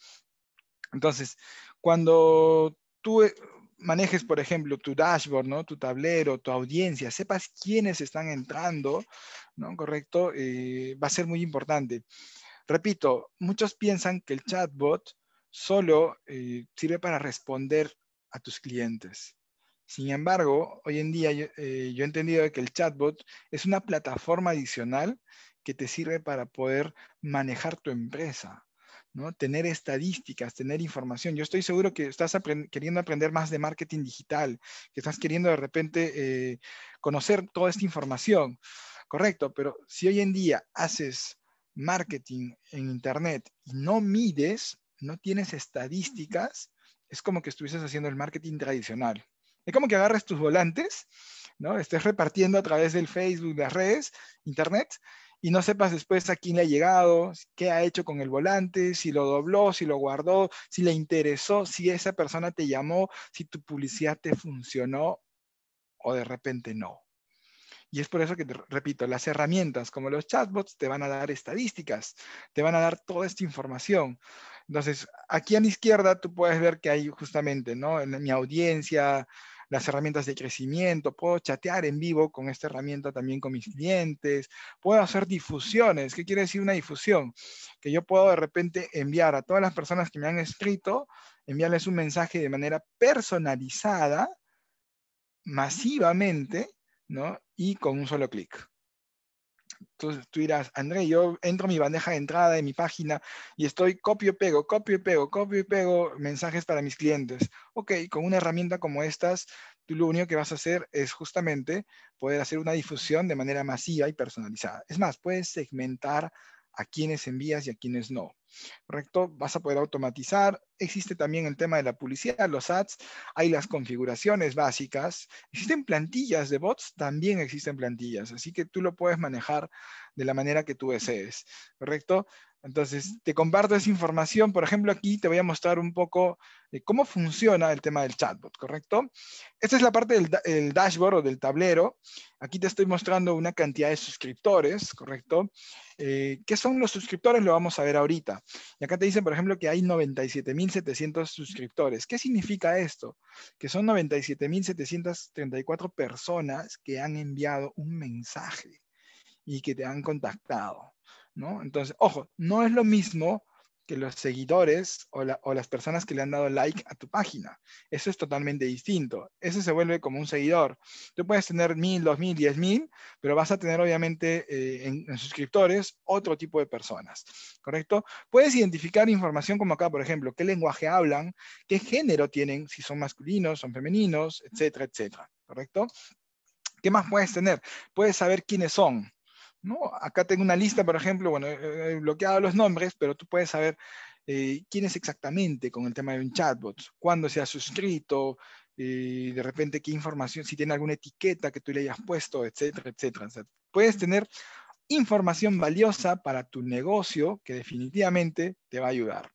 Entonces, cuando tú eh, manejes, por ejemplo, tu dashboard, ¿no? tu tablero, tu audiencia, sepas quiénes están entrando, ¿no? ¿correcto? Eh, va a ser muy importante. Repito, muchos piensan que el chatbot solo eh, sirve para responder a tus clientes. Sin embargo, hoy en día yo, eh, he entendido que el chatbot es una plataforma adicional que te sirve para poder manejar tu empresa, ¿no? tener estadísticas, tener información. Yo estoy seguro que estás queriendo aprender más de marketing digital, que estás queriendo de repente eh, conocer toda esta información. Correcto, pero si hoy en día haces marketing en Internet y no mides, no tienes estadísticas, es como que estuvieses haciendo el marketing tradicional. Es como que agarres tus volantes, ¿no? Estés repartiendo a través del Facebook, las redes, internet, y no sepas después a quién le ha llegado, qué ha hecho con el volante, si lo dobló, si lo guardó, si le interesó, si esa persona te llamó, si tu publicidad te funcionó o de repente no. Y es por eso que, repito, las herramientas como los chatbots te van a dar estadísticas, te van a dar toda esta información. Entonces, aquí a la izquierda tú puedes ver que hay justamente, ¿no? En mi audiencia, las herramientas de crecimiento, puedo chatear en vivo con esta herramienta también con mis clientes, puedo hacer difusiones. ¿Qué quiere decir una difusión? Que yo puedo de repente enviar a todas las personas que me han escrito, enviarles un mensaje de manera personalizada, masivamente, ¿no? y con un solo clic. Entonces tú dirás, André, yo entro a mi bandeja de entrada de mi página y estoy copio y pego, copio y pego, copio y pego mensajes para mis clientes. Ok, con una herramienta como estas, tú lo único que vas a hacer es justamente poder hacer una difusión de manera masiva y personalizada. Es más, puedes segmentar a quienes envías y a quienes no. ¿Correcto? Vas a poder automatizar. Existe también el tema de la publicidad, los ads, hay las configuraciones básicas. Existen plantillas de bots, también existen plantillas, así que tú lo puedes manejar de la manera que tú desees. ¿Correcto? Entonces, te comparto esa información. Por ejemplo, aquí te voy a mostrar un poco de cómo funciona el tema del chatbot, ¿correcto? Esta es la parte del dashboard o del tablero. Aquí te estoy mostrando una cantidad de suscriptores, ¿correcto? Eh, ¿Qué son los suscriptores? Lo vamos a ver ahorita. Y acá te dicen, por ejemplo, que hay 97.700 suscriptores. ¿Qué significa esto? Que son 97.734 personas que han enviado un mensaje y que te han contactado. ¿no? Entonces, ojo, no es lo mismo que los seguidores o, las personas que le han dado like a tu página. Eso es totalmente distinto. Ese se vuelve como un seguidor. Tú puedes tener mil, dos mil, diez mil, pero vas a tener obviamente eh, en, suscriptores otro tipo de personas, ¿correcto? Puedes identificar información como acá, por ejemplo, qué lenguaje hablan, qué género tienen, si son masculinos, son femeninos, etcétera, etcétera, ¿correcto? ¿Qué más puedes tener? Puedes saber quiénes son, Acá tengo una lista, por ejemplo, bueno, he bloqueado los nombres, pero tú puedes saber eh, quién es exactamente con el tema de un chatbot, cuándo se ha suscrito, eh, de repente qué información, si tiene alguna etiqueta que tú le hayas puesto, etcétera, etcétera. puedes tener información valiosa para tu negocio que definitivamente te va a ayudar.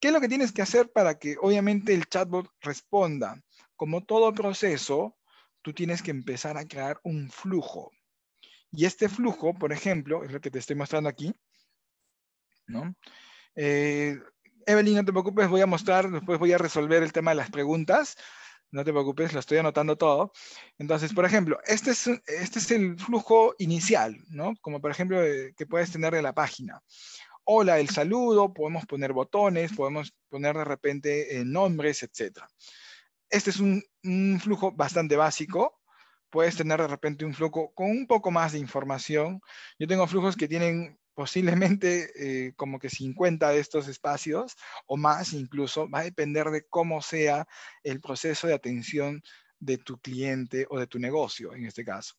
¿Qué es lo que tienes que hacer para que obviamente el chatbot responda? Como todo proceso, tú tienes que empezar a crear un flujo. Y este flujo, por ejemplo, es lo que te estoy mostrando aquí, ¿no? Eh, Evelyn, no te preocupes, voy a mostrar, después voy a resolver el tema de las preguntas. No te preocupes, lo estoy anotando todo. Entonces, por ejemplo, este es, este es el flujo inicial, ¿no? Como por ejemplo, eh, que puedes tener de la página. Hola, el saludo, podemos poner botones, podemos poner de repente eh, nombres, etc. Este es un flujo bastante básico, puedes tener de repente un flujo con un poco más de información. Yo tengo flujos que tienen posiblemente eh, como que 50 de estos espacios o más incluso, va a depender de cómo sea el proceso de atención de tu cliente o de tu negocio, en este caso.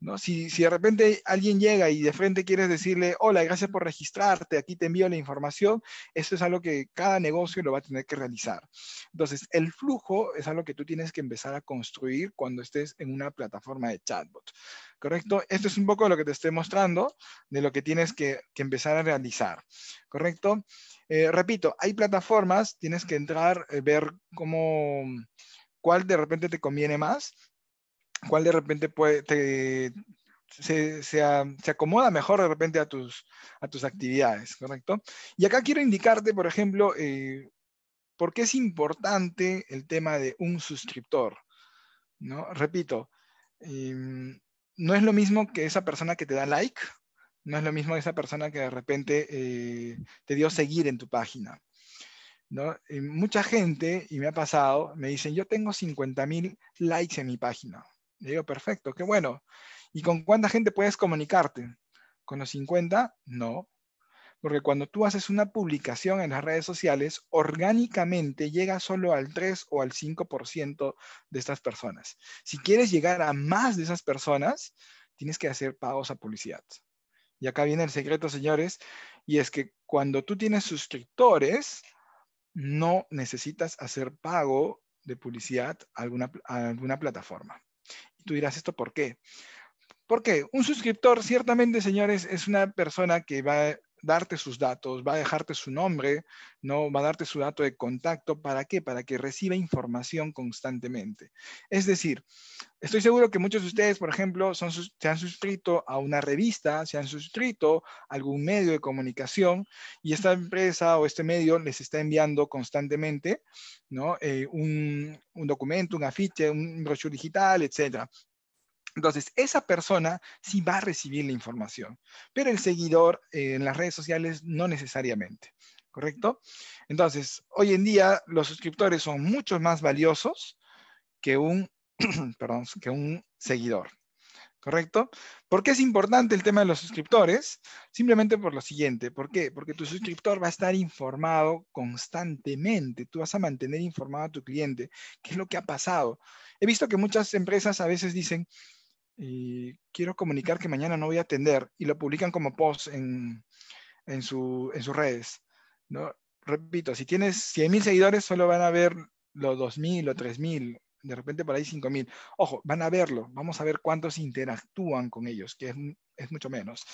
¿no? Si, de repente alguien llega y de frente quieres decirle, hola, gracias por registrarte, aquí te envío la información, eso es algo que cada negocio lo va a tener que realizar. Entonces, el flujo es algo que tú tienes que empezar a construir cuando estés en una plataforma de chatbot. ¿Correcto? Esto es un poco lo que te estoy mostrando, de lo que tienes que, empezar a realizar. ¿Correcto? Eh, repito, hay plataformas, tienes que entrar, eh, ver cómo cuál de repente te conviene más, cuál de repente puede, se, acomoda mejor de repente a tus, actividades, ¿correcto? Y acá quiero indicarte, por ejemplo, eh, por qué es importante el tema de un suscriptor, ¿no? Repito, em, no es lo mismo que esa persona que te da like, no es lo mismo que esa persona que de repente eh, te dio seguir en tu página. ¿no? mucha gente, y me ha pasado, me dicen, yo tengo mil likes en mi página. Le digo, perfecto, qué bueno. ¿Y con cuánta gente puedes comunicarte? ¿Con los 50? No. Porque cuando tú haces una publicación en las redes sociales, orgánicamente llega solo al 3 o al 5% de estas personas. Si quieres llegar a más de esas personas, tienes que hacer pagos a publicidad. Y acá viene el secreto, señores, y es que cuando tú tienes suscriptores, no necesitas hacer pago de publicidad a alguna, alguna plataforma. Y tú dirás, ¿esto por qué? Porque un suscriptor, ciertamente, señores, es una persona que va darte sus datos, va a dejarte su nombre, ¿no? va a darte su dato de contacto. ¿Para qué? Para que reciba información constantemente. Es decir, estoy seguro que muchos de ustedes, por ejemplo, son, se han suscrito a una revista, se han suscrito a algún medio de comunicación y esta empresa o este medio les está enviando constantemente ¿no? Eh, un, un, documento, un afiche, un brochure digital, etc. Entonces, esa persona sí va a recibir la información, pero el seguidor eh, en las redes sociales no necesariamente, ¿correcto? Entonces, hoy en día los suscriptores son mucho más valiosos que un, <clears throat> perdón, que un seguidor, ¿correcto? ¿Por qué es importante el tema de los suscriptores? Simplemente por lo siguiente, ¿por qué? Porque tu suscriptor va a estar informado constantemente, tú vas a mantener informado a tu cliente, qué es lo que ha pasado. He visto que muchas empresas a veces dicen, y quiero comunicar que mañana no voy a atender y lo publican como post en, en, su, sus redes. ¿no? Repito, si tienes 100.000 seguidores, solo van a ver los 2.000 o 3.000, de repente por ahí 5.000. Ojo, van a verlo, vamos a ver cuántos interactúan con ellos, que es, es mucho menos.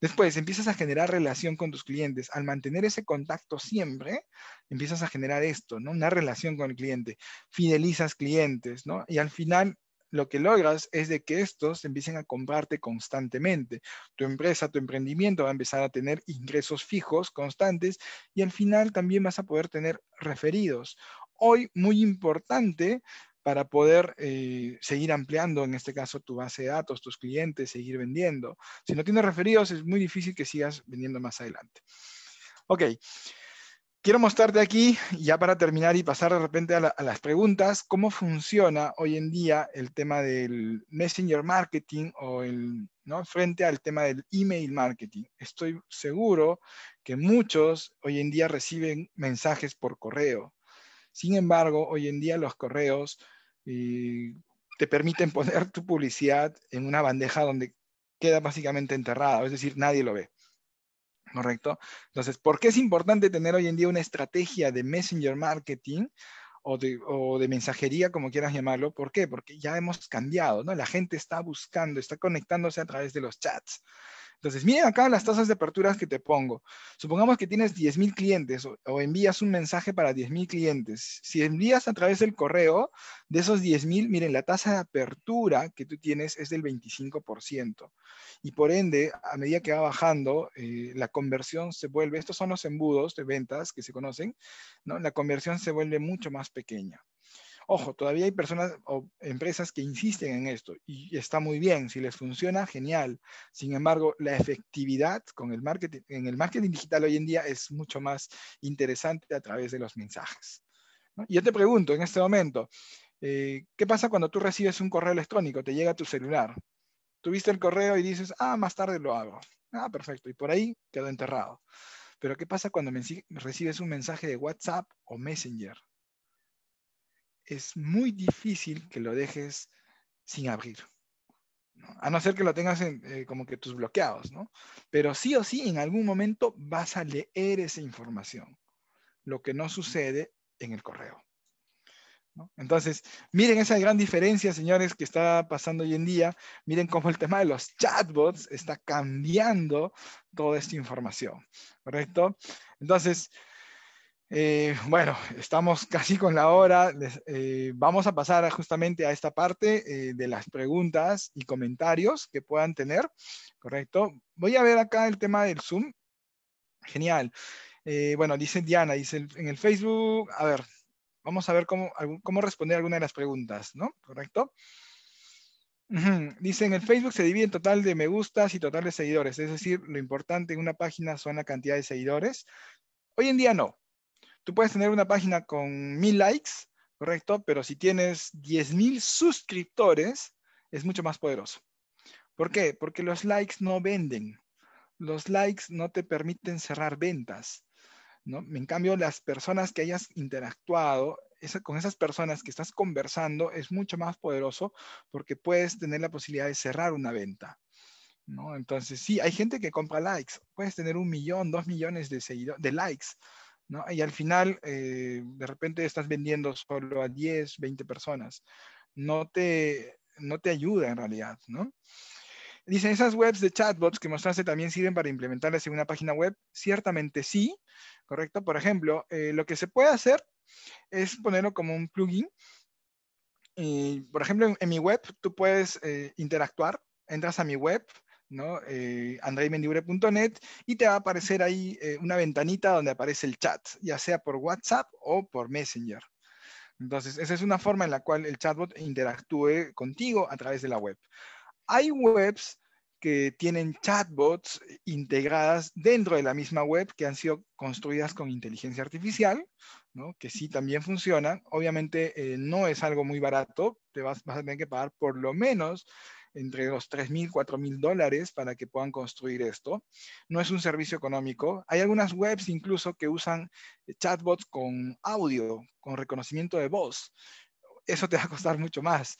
Después, empiezas a generar relación con tus clientes. Al mantener ese contacto siempre, empiezas a generar esto, ¿no? Una relación con el cliente. Fidelizas clientes, ¿no? Y al final lo que logras es de que estos empiecen a comprarte constantemente. Tu empresa, tu emprendimiento va a empezar a tener ingresos fijos, constantes, y al final también vas a poder tener referidos. Hoy, muy importante para poder eh, seguir ampliando, en este caso, tu base de datos, tus clientes, seguir vendiendo. Si no tienes referidos, es muy difícil que sigas vendiendo más adelante. Ok. Quiero mostrarte aquí, ya para terminar y pasar de repente a, las preguntas, cómo funciona hoy en día el tema del messenger marketing o el, ¿no? frente al tema del email marketing. Estoy seguro que muchos hoy en día reciben mensajes por correo. Sin embargo, hoy en día los correos eh, te permiten poner tu publicidad en una bandeja donde queda básicamente enterrada, es decir, nadie lo ve. ¿correcto? Entonces, ¿por qué es importante tener hoy en día una estrategia de messenger marketing? O de, mensajería, como quieras llamarlo. ¿Por qué? Porque ya hemos cambiado, ¿no? La gente está buscando, está conectándose a través de los chats. Entonces, miren acá las tasas de aperturas que te pongo. Supongamos que tienes 10.000 clientes o, envías un mensaje para 10.000 clientes. Si envías a través del correo, de esos 10.000, miren, la tasa de apertura que tú tienes es del 25%. Y por ende, a medida que va bajando, eh, la conversión se vuelve, estos son los embudos de ventas que se conocen, la conversión se vuelve mucho más pequeña. Ojo, todavía hay personas o empresas que insisten en esto y está muy bien, si les funciona, genial. Sin embargo, la efectividad con el marketing, en el marketing digital hoy en día es mucho más interesante a través de los mensajes. yo te pregunto en este momento, eh, ¿qué pasa cuando tú recibes un correo electrónico, te llega a tu celular? Tuviste el correo y dices, ah, más tarde lo hago. Ah, perfecto. Y por ahí quedó enterrado. Pero ¿qué pasa cuando recibes un mensaje de WhatsApp o Messenger? es muy difícil que lo dejes sin abrir. A no ser que lo tengas eh, como que tus bloqueados, ¿no? Pero sí o sí, en algún momento vas a leer esa información, lo que no sucede en el correo. Entonces, miren esa gran diferencia, señores, que está pasando hoy en día. Miren cómo el tema de los chatbots está cambiando toda esta información, ¿correcto? Entonces, eh, bueno, estamos casi con la hora. Eh, vamos a pasar justamente a esta parte eh, de las preguntas y comentarios que puedan tener, ¿correcto? Voy a ver acá el tema del Zoom. Genial. bueno, dice Diana, dice en el Facebook, a ver, vamos a ver cómo, responder alguna de las preguntas, ¿no? ¿Correcto? Dice, en el Facebook se divide en total de me gustas y total de seguidores. Es decir, lo importante en una página son la cantidad de seguidores. Hoy en día no. Tú puedes tener una página con mil likes, ¿correcto? Pero si tienes diez mil suscriptores, es mucho más poderoso. ¿Por qué? Porque los likes no venden. Los likes no te permiten cerrar ventas. ¿no? En cambio, las personas que hayas interactuado con esas personas que estás conversando es mucho más poderoso porque puedes tener la posibilidad de cerrar una venta. ¿no? Entonces, sí, hay gente que compra likes. Puedes tener un millón, dos millones de, seguidores, de likes, y al final, eh, de repente estás vendiendo solo a 10, 20 personas. No te, no te ayuda en realidad, ¿no? Dicen, ¿esas webs de chatbots que mostraste también sirven para implementarlas en una página web? Ciertamente sí, ¿correcto? Por ejemplo, eh, lo que se puede hacer es ponerlo como un plugin. por ejemplo, en, en, mi web tú puedes eh, interactuar, entras a mi web, ¿no? Eh, y te va a aparecer ahí eh, una ventanita donde aparece el chat, ya sea por WhatsApp o por Messenger. Entonces, esa es una forma en la cual el chatbot interactúe contigo a través de la web. Hay webs que tienen chatbots integradas dentro de la misma web que han sido construidas con inteligencia artificial, que sí también funcionan. Obviamente eh, no es algo muy barato, te vas, vas a tener que pagar por lo menos entre los 3.000, 4.000 dólares para que puedan construir esto. No es un servicio económico. Hay algunas webs incluso que usan eh, chatbots con audio, con reconocimiento de voz eso te va a costar mucho más,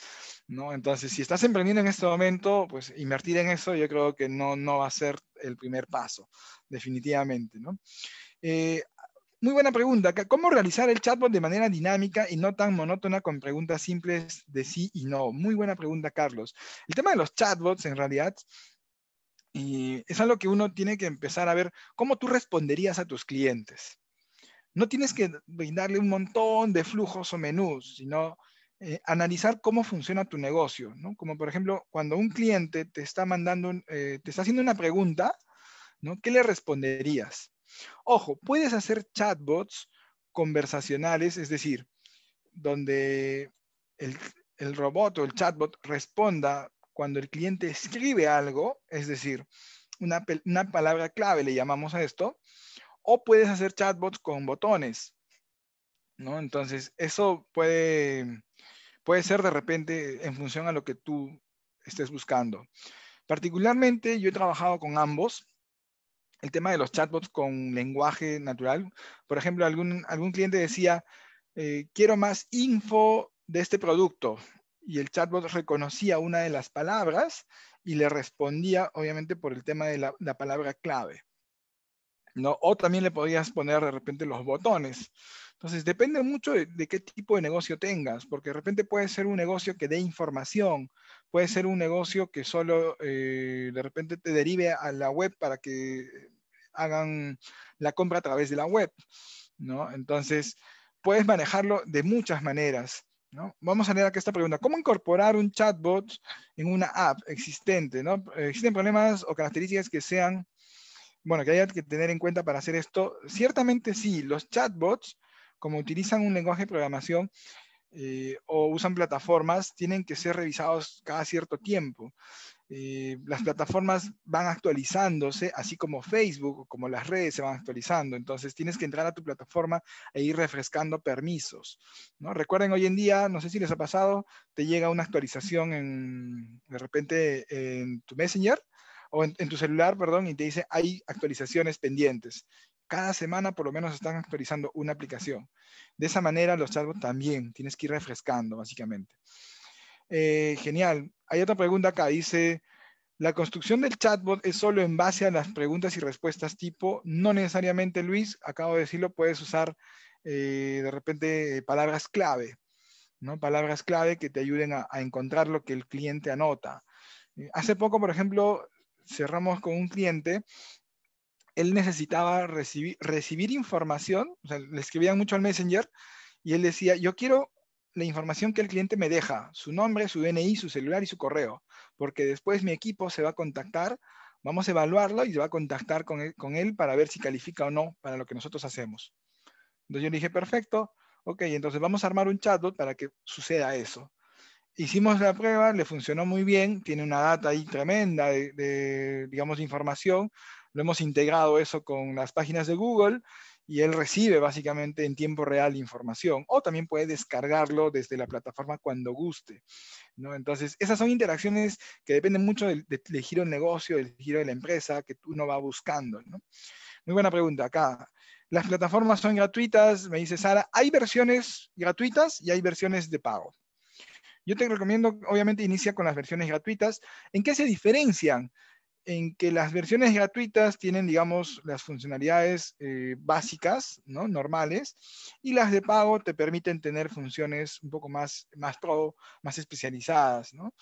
¿no? Entonces, si estás emprendiendo en este momento, pues invertir en eso yo creo que no, no va a ser el primer paso, definitivamente, ¿no? Eh, muy buena pregunta. ¿Cómo realizar el chatbot de manera dinámica y no tan monótona con preguntas simples de sí y no? Muy buena pregunta, Carlos. El tema de los chatbots, en realidad, y es algo que uno tiene que empezar a ver cómo tú responderías a tus clientes. No tienes que brindarle un montón de flujos o menús, sino eh, analizar cómo funciona tu negocio, ¿no? Como por ejemplo, cuando un cliente te está mandando, eh, te está haciendo una pregunta, ¿no? ¿Qué le responderías? Ojo, puedes hacer chatbots conversacionales, es decir, donde el, el robot o el chatbot responda cuando el cliente escribe algo, es decir, una, una, palabra clave le llamamos a esto, o puedes hacer chatbots con botones, ¿no? Entonces, eso puede, puede ser de repente en función a lo que tú estés buscando. Particularmente, yo he trabajado con ambos, el tema de los chatbots con lenguaje natural. Por ejemplo, algún, algún cliente decía, eh, quiero más info de este producto. Y el chatbot reconocía una de las palabras y le respondía, obviamente, por el tema de la, la palabra clave. ¿no? O también le podías poner de repente los botones. Entonces, depende mucho de, qué tipo de negocio tengas, porque de repente puede ser un negocio que dé información, puede ser un negocio que solo eh, de repente te derive a la web para que hagan la compra a través de la web, ¿no? Entonces, puedes manejarlo de muchas maneras, ¿no? Vamos a leer aquí esta pregunta. ¿Cómo incorporar un chatbot en una app existente, ¿Existen problemas o características que sean, bueno, que haya que tener en cuenta para hacer esto? Ciertamente sí, los chatbots como utilizan un lenguaje de programación eh, o usan plataformas, tienen que ser revisados cada cierto tiempo. Eh, las plataformas van actualizándose, así como Facebook, o como las redes se van actualizando. Entonces tienes que entrar a tu plataforma e ir refrescando permisos. ¿no? Recuerden, hoy en día, no sé si les ha pasado, te llega una actualización de repente en tu Messenger o en, en tu celular, perdón, y te dice hay actualizaciones pendientes cada semana por lo menos están actualizando una aplicación. De esa manera los chatbots también tienes que ir refrescando básicamente. Eh, genial. Hay otra pregunta acá. Dice, la construcción del chatbot es solo en base a las preguntas y respuestas tipo, no necesariamente Luis, acabo de decirlo, puedes usar eh, de repente eh, palabras clave, ¿no? Palabras clave que te ayuden a, encontrar lo que el cliente anota. hace poco, por ejemplo, cerramos con un cliente él necesitaba recibir, información, le escribían mucho al Messenger y él decía, yo quiero la información que el cliente me deja, su nombre, su DNI, su celular y su correo, porque después mi equipo se va a contactar, vamos a evaluarlo y se va a contactar con él, para ver si califica o no para lo que nosotros hacemos. Entonces yo le dije, perfecto, ok, entonces vamos a armar un chatbot para que suceda eso. Hicimos la prueba, le funcionó muy bien, tiene una data ahí tremenda de, de digamos, información, lo hemos integrado eso con las páginas de Google y él recibe básicamente en tiempo real información o también puede descargarlo desde la plataforma cuando guste. ¿no? Entonces, esas son interacciones que dependen mucho del, giro del negocio, del giro de la empresa que tú no va buscando. ¿no? Muy buena pregunta acá. Las plataformas son gratuitas, me dice Sara. Hay versiones gratuitas y hay versiones de pago. Yo te recomiendo, obviamente, inicia con las versiones gratuitas. ¿En qué se diferencian? en que las versiones gratuitas tienen, digamos, las funcionalidades eh, básicas, ¿no? normales, y las de pago te permiten tener funciones un poco más, más pro, más especializadas, ¿no?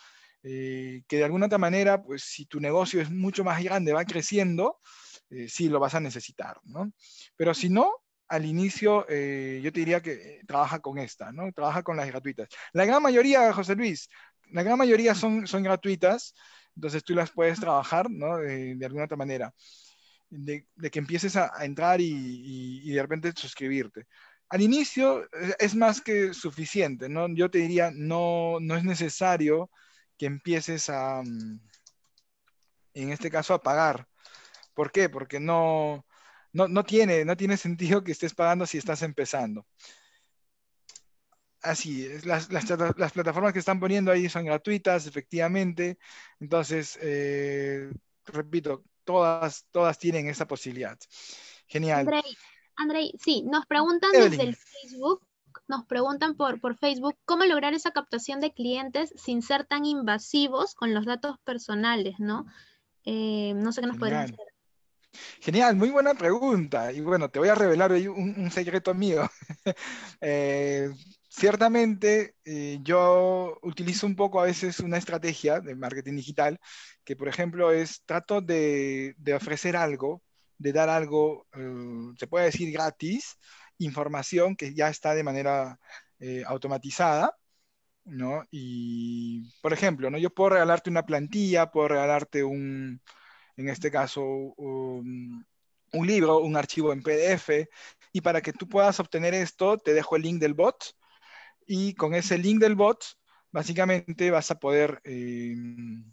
Eh, que de alguna otra manera, pues si tu negocio es mucho más grande, va creciendo, eh, sí lo vas a necesitar, ¿no? Pero si no, al inicio yo te diría que trabaja con esta, ¿no? Trabaja con las gratuitas. La gran mayoría, José Luis, la gran mayoría son, son gratuitas, entonces tú las puedes trabajar, ¿no? Eh, de, alguna otra manera. De, que empieces a, entrar y, y, de repente suscribirte. Al inicio eh, es más que suficiente, ¿no? Yo te diría, no, no es necesario que empieces a, mm, en este caso, a pagar. ¿Por qué? Porque no, no, no, tiene, no tiene sentido que estés pagando si estás empezando. Así las, plataformas que están poniendo ahí son gratuitas, efectivamente. Entonces, eh, repito, todas, tienen esa posibilidad. Genial. Andrei, Andrei sí, nos preguntan desde el Facebook, nos preguntan por, Facebook, ¿cómo lograr esa captación de clientes sin ser tan invasivos con los datos personales, no? Eh, no sé qué nos pueden decir. Genial, muy buena pregunta. Y bueno, te voy a revelar un, un secreto mío. <laughs> eh, ciertamente eh, yo utilizo un poco a veces una estrategia de marketing digital que, por ejemplo, es trato de, ofrecer algo, de dar algo, eh, se puede decir gratis, información que ya está de manera eh, automatizada. ¿no? Y, por ejemplo, ¿no? yo puedo regalarte una plantilla, puedo regalarte un, en este caso, un libro, un archivo en PDF, y para que tú puedas obtener esto, te dejo el link del bot, y con ese link del bot, básicamente vas a poder em,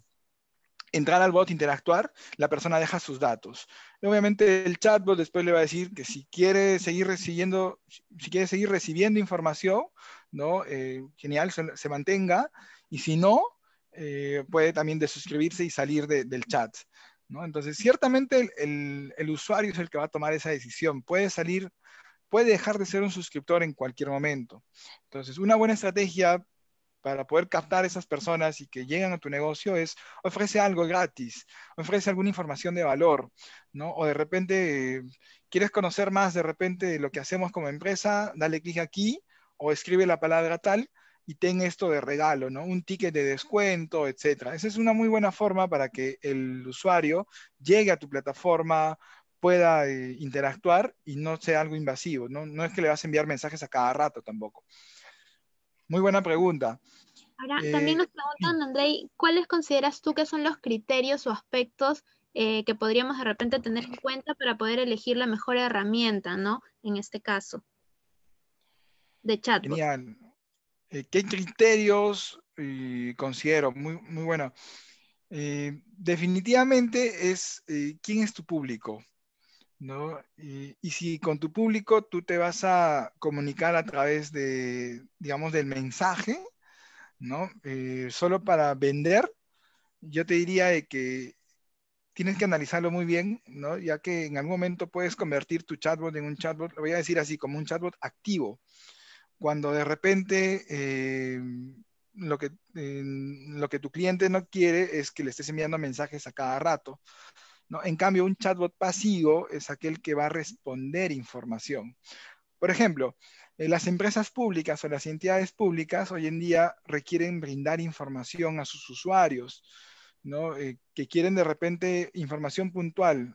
entrar al bot, interactuar, la persona deja sus datos. obviamente el chatbot después le va a decir que si quiere seguir recibiendo, si quiere seguir recibiendo información, ¿no? Eh, genial, se, mantenga, y si no, eh, puede también desuscribirse y salir del chat. ¿no? Entonces, ciertamente el, el usuario es el que va a tomar esa decisión. Puede salir puede dejar de ser un suscriptor en cualquier momento. Entonces, una buena estrategia para poder captar esas personas y que lleguen a tu negocio es ofrece algo gratis, ofrece alguna información de valor, ¿no? O de repente quieres conocer más de repente lo que hacemos como empresa, dale clic aquí o escribe la palabra tal y ten esto de regalo, ¿no? Un ticket de descuento, etcétera. Esa es una muy buena forma para que el usuario llegue a tu plataforma, pueda eh, interactuar y no sea algo invasivo. ¿no? es que le vas a enviar mensajes a cada rato tampoco. Muy buena pregunta. Ahora, eh, también nos preguntan, Andrei, ¿cuáles consideras tú que son los criterios o aspectos eh, que podríamos de repente tener en cuenta para poder elegir la mejor herramienta, ¿no? En este caso, de chat. Genial. ¿Qué criterios considero? Muy, muy bueno. definitivamente es quién es tu público. ¿no? Y, si con tu público tú te vas a comunicar a través de, digamos, del mensaje, ¿no? Eh, solo para vender, yo te diría de que tienes que analizarlo muy bien, ¿no? Ya que en algún momento puedes convertir tu chatbot en un chatbot, lo voy a decir así, como un chatbot activo. Cuando de repente eh, lo, que, eh, lo que tu cliente no quiere es que le estés enviando mensajes a cada rato. En cambio, un chatbot pasivo es aquel que va a responder información. Por ejemplo, eh, las empresas públicas o las entidades públicas hoy en día requieren brindar información a sus usuarios, eh, que quieren de repente información puntual.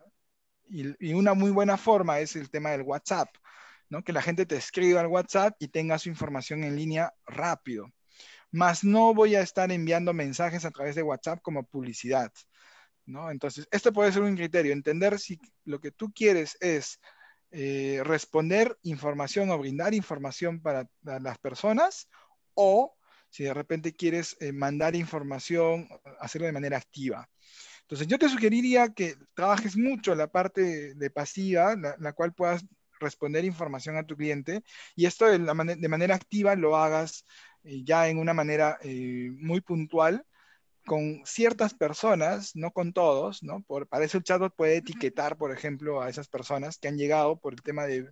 Y, una muy buena forma es el tema del WhatsApp. Que la gente te escriba al WhatsApp y tenga su información en línea rápido. Más no voy a estar enviando mensajes a través de WhatsApp como publicidad. Entonces, este puede ser un criterio, entender si lo que tú quieres es eh, responder información o brindar información para, las personas o si de repente quieres eh, mandar información, hacerlo de manera activa. Entonces, yo te sugeriría que trabajes mucho la parte de pasiva, la, cual puedas responder información a tu cliente y esto de, manera activa lo hagas eh, ya en una manera muy puntual con ciertas personas, no con todos, ¿no? Por, para eso el chatbot puede etiquetar, por ejemplo, a esas personas que han llegado por el tema de,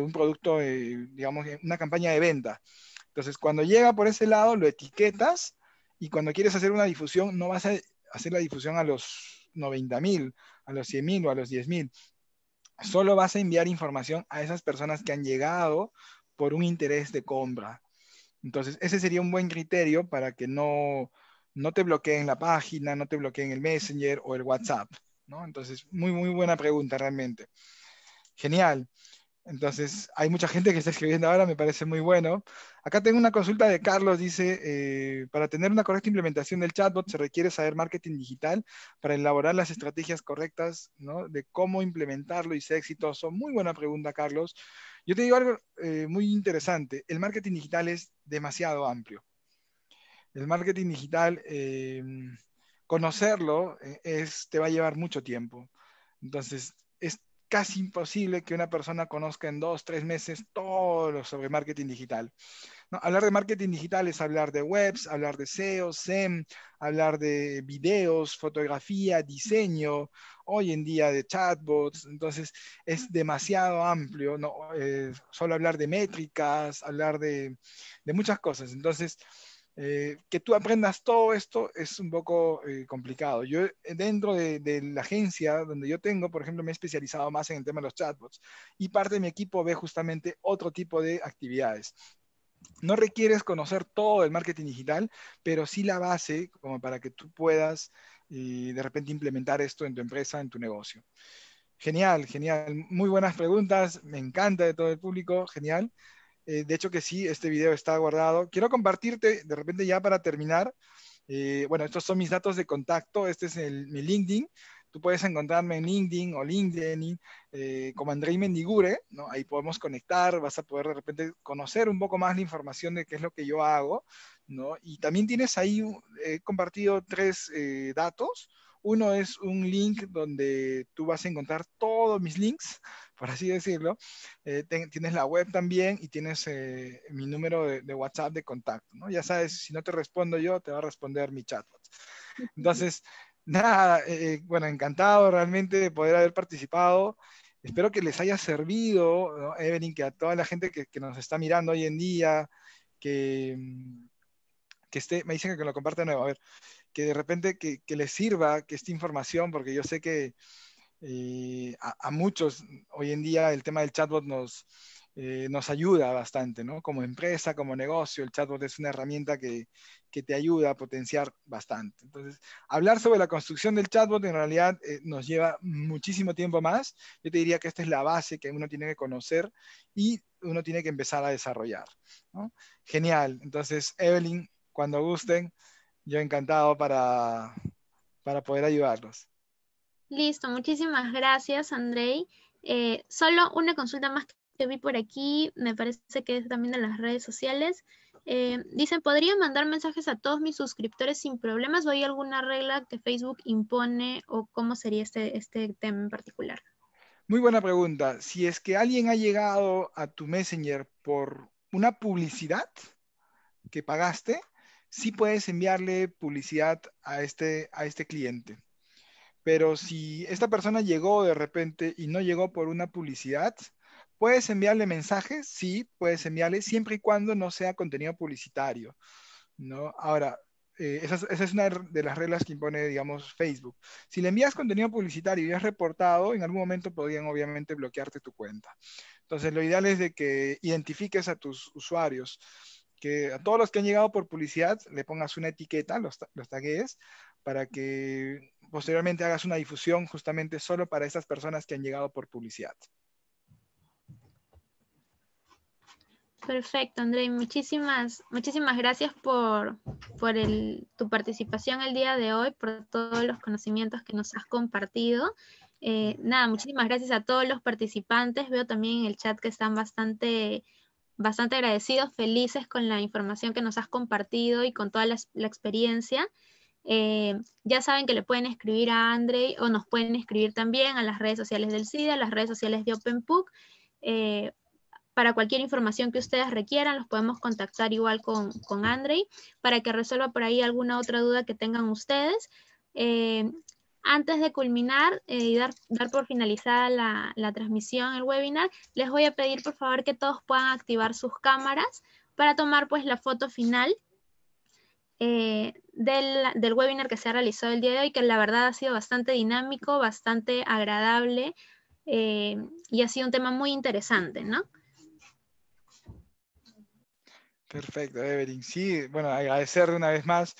un producto, eh, digamos, una campaña de venta. Entonces, cuando llega por ese lado, lo etiquetas y cuando quieres hacer una difusión, no vas a hacer la difusión a los 90 mil, a los 100 mil o a los 10.000 Solo vas a enviar información a esas personas que han llegado por un interés de compra. Entonces, ese sería un buen criterio para que no, no te bloqueen la página, no te bloqueen el Messenger o el WhatsApp, ¿no? Entonces, muy, muy buena pregunta realmente. Genial. Entonces, hay mucha gente que está escribiendo ahora, me parece muy bueno. Acá tengo una consulta de Carlos, dice, eh, para tener una correcta implementación del chatbot se requiere saber marketing digital para elaborar las estrategias correctas, ¿no? De cómo implementarlo y ser exitoso. Muy buena pregunta, Carlos. Yo te digo algo eh, muy interesante. El marketing digital es demasiado amplio el marketing digital, em, conocerlo eh, es, te va a llevar mucho tiempo. Entonces, es casi imposible que una persona conozca en dos, tres meses todo lo sobre marketing digital. Hablar de marketing digital es hablar de webs, hablar de SEO, SEM, hablar de videos, fotografía, diseño, hoy en día de chatbots, entonces es demasiado amplio, ¿no? Eh, solo hablar de métricas, hablar de muchas cosas. Entonces, eh, que tú aprendas todo esto es un poco eh, complicado. Yo eh, dentro de, la agencia donde yo tengo, por ejemplo, me he especializado más en el tema de los chatbots y parte de mi equipo ve justamente otro tipo de actividades. No requieres conocer todo el marketing digital, pero sí la base como para que tú puedas de repente implementar esto en tu empresa, en tu negocio. Genial, genial. Muy buenas preguntas. Me encanta de todo el público. Genial. Eh, de hecho que sí, este video está guardado. Quiero compartirte, de repente ya para terminar, eh, bueno, estos son mis datos de contacto, este es mi LinkedIn. Tú puedes encontrarme en LinkedIn o LinkedIn eh, como Andrei Mendigure, Ahí podemos conectar, vas a poder de repente conocer un poco más la información de qué es lo que yo hago, ¿no? Y también tienes ahí, he compartido tres datos. Uno es un link donde tú vas a encontrar todos mis links, por así decirlo. Eh, tienes la web también y tienes eh, mi número de, WhatsApp de contacto, ¿no? Ya sabes, si no te respondo yo, te va a responder mi chatbot. Entonces, nada, eh, bueno, encantado realmente de poder haber participado. Espero que les haya servido, Evelyn, que a toda la gente que, que nos está mirando hoy en día, que, mm, que esté, me dicen que lo comparte nuevo, a ver, que de repente que, que les sirva que esta información, porque yo sé que, eh, a, muchos hoy en día el tema del chatbot nos, eh, nos ayuda bastante, ¿no? Como empresa, como negocio, el chatbot es una herramienta que, que te ayuda a potenciar bastante. Entonces, hablar sobre la construcción del chatbot en realidad eh, nos lleva muchísimo tiempo más. Yo te diría que esta es la base que uno tiene que conocer y uno tiene que empezar a desarrollar. ¿no? Genial. Entonces, Evelyn, cuando gusten, yo encantado para, para poder ayudarlos. Listo, muchísimas gracias, Andrei. Eh, solo una consulta más que vi por aquí, me parece que es también de las redes sociales. Eh, dicen, ¿podría mandar mensajes a todos mis suscriptores sin problemas o hay alguna regla que Facebook impone o cómo sería este, este tema en particular? Muy buena pregunta. Si es que alguien ha llegado a tu Messenger por una publicidad que pagaste, sí puedes enviarle publicidad a este, a este cliente. Pero si esta persona llegó de repente y no llegó por una publicidad, puedes enviarle mensajes, sí, puedes enviarle siempre y cuando no sea contenido publicitario. ¿no? Ahora, eh, esa, es una de las reglas que impone, digamos, Facebook. Si le envías contenido publicitario y has reportado, en algún momento podrían obviamente bloquearte tu cuenta. Entonces, lo ideal es de que identifiques a tus usuarios, que a todos los que han llegado por publicidad le pongas una etiqueta, los, los taguees, para que posteriormente hagas una difusión justamente solo para esas personas que han llegado por publicidad. Perfecto, André. Muchísimas, muchísimas gracias por, tu participación el día de hoy, por todos los conocimientos que nos has compartido. Eh, nada, muchísimas gracias a todos los participantes. Veo también en el chat que están bastante, agradecidos, felices con la información que nos has compartido y con toda la experiencia. Eh, ya saben que le pueden escribir a Andrei o nos pueden escribir también a las redes sociales del SIDA, a las redes sociales de OpenPUC. Eh, para cualquier información que ustedes requieran, los podemos contactar igual con, con Andrei para que resuelva por ahí alguna otra duda que tengan ustedes. Eh, antes de culminar y dar, dar, por finalizada la, la, transmisión, el webinar, les voy a pedir por favor que todos puedan activar sus cámaras para tomar pues la foto final eh, del, webinar que se ha realizado el día de hoy, que la verdad ha sido bastante dinámico, bastante agradable eh, y ha sido un tema muy interesante, ¿no? Perfecto, Evelyn. Sí, bueno, agradecer una vez más,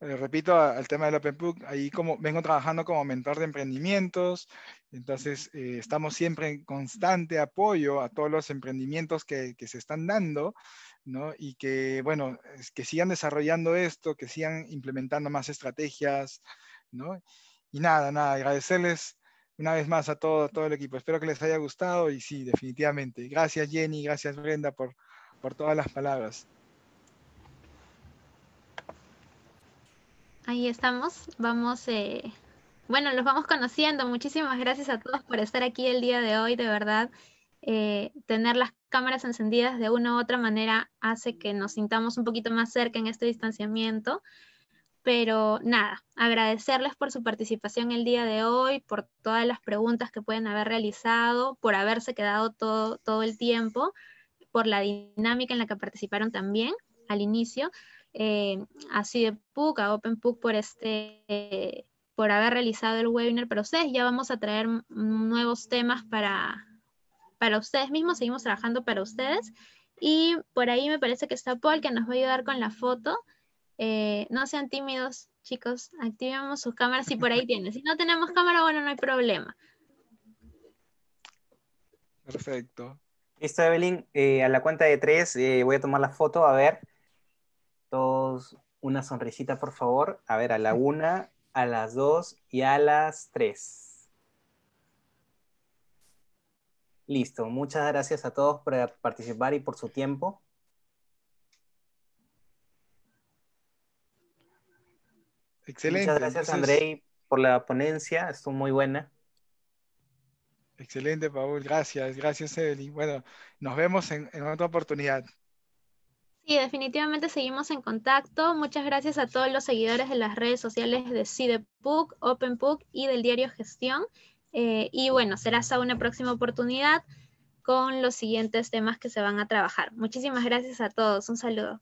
eh, repito, al tema del Open Book, ahí como vengo trabajando como mentor de emprendimientos, entonces eh, estamos siempre en constante apoyo a todos los emprendimientos que, que se están dando y que, bueno, que sigan desarrollando esto, que sigan implementando más estrategias, ¿no? Y nada, nada, agradecerles una vez más a todo, todo el equipo. Espero que les haya gustado y sí, definitivamente. Gracias Jenny, gracias Brenda por, por todas las palabras. Ahí estamos, vamos, eh, bueno, los vamos conociendo. Muchísimas gracias a todos por estar aquí el día de hoy, de verdad. Eh, tener las cámaras encendidas de una u otra manera hace que nos sintamos un poquito más cerca en este distanciamiento. Pero nada, agradecerles por su participación el día de hoy, por todas las preguntas que pueden haber realizado, por haberse quedado todo, todo el tiempo, por la dinámica en la que participaron también al inicio. Eh, así de PUC, a OpenPUC por este... por haber realizado el webinar pero ustedes. Ya vamos a traer nuevos temas para, para ustedes mismos, seguimos trabajando para ustedes. Y por ahí me parece que está Paul, que nos va a ayudar con la foto. Eh, no sean tímidos, chicos, activemos sus cámaras si por ahí tienen. Si no tenemos cámara, bueno, no hay problema. Perfecto. Listo, Evelyn, eh, a la cuenta de tres eh, voy a tomar la foto, a ver. Todos, una sonrisita, por favor. A ver, a la una, a las dos y a las tres. Listo, muchas gracias a todos por participar y por su tiempo. Excelente. Muchas gracias, Andrei, por la ponencia. Estuvo muy buena. Excelente, Paul. Gracias. Gracias, Evelyn. Bueno, nos vemos en, en otra oportunidad. Sí, definitivamente seguimos en contacto. Muchas gracias a todos los seguidores de las redes sociales de CIDEPUC, OpenPUC y del diario Gestión. Eh, y bueno, será hasta una próxima oportunidad con los siguientes temas que se van a trabajar. Muchísimas gracias a todos. Un saludo.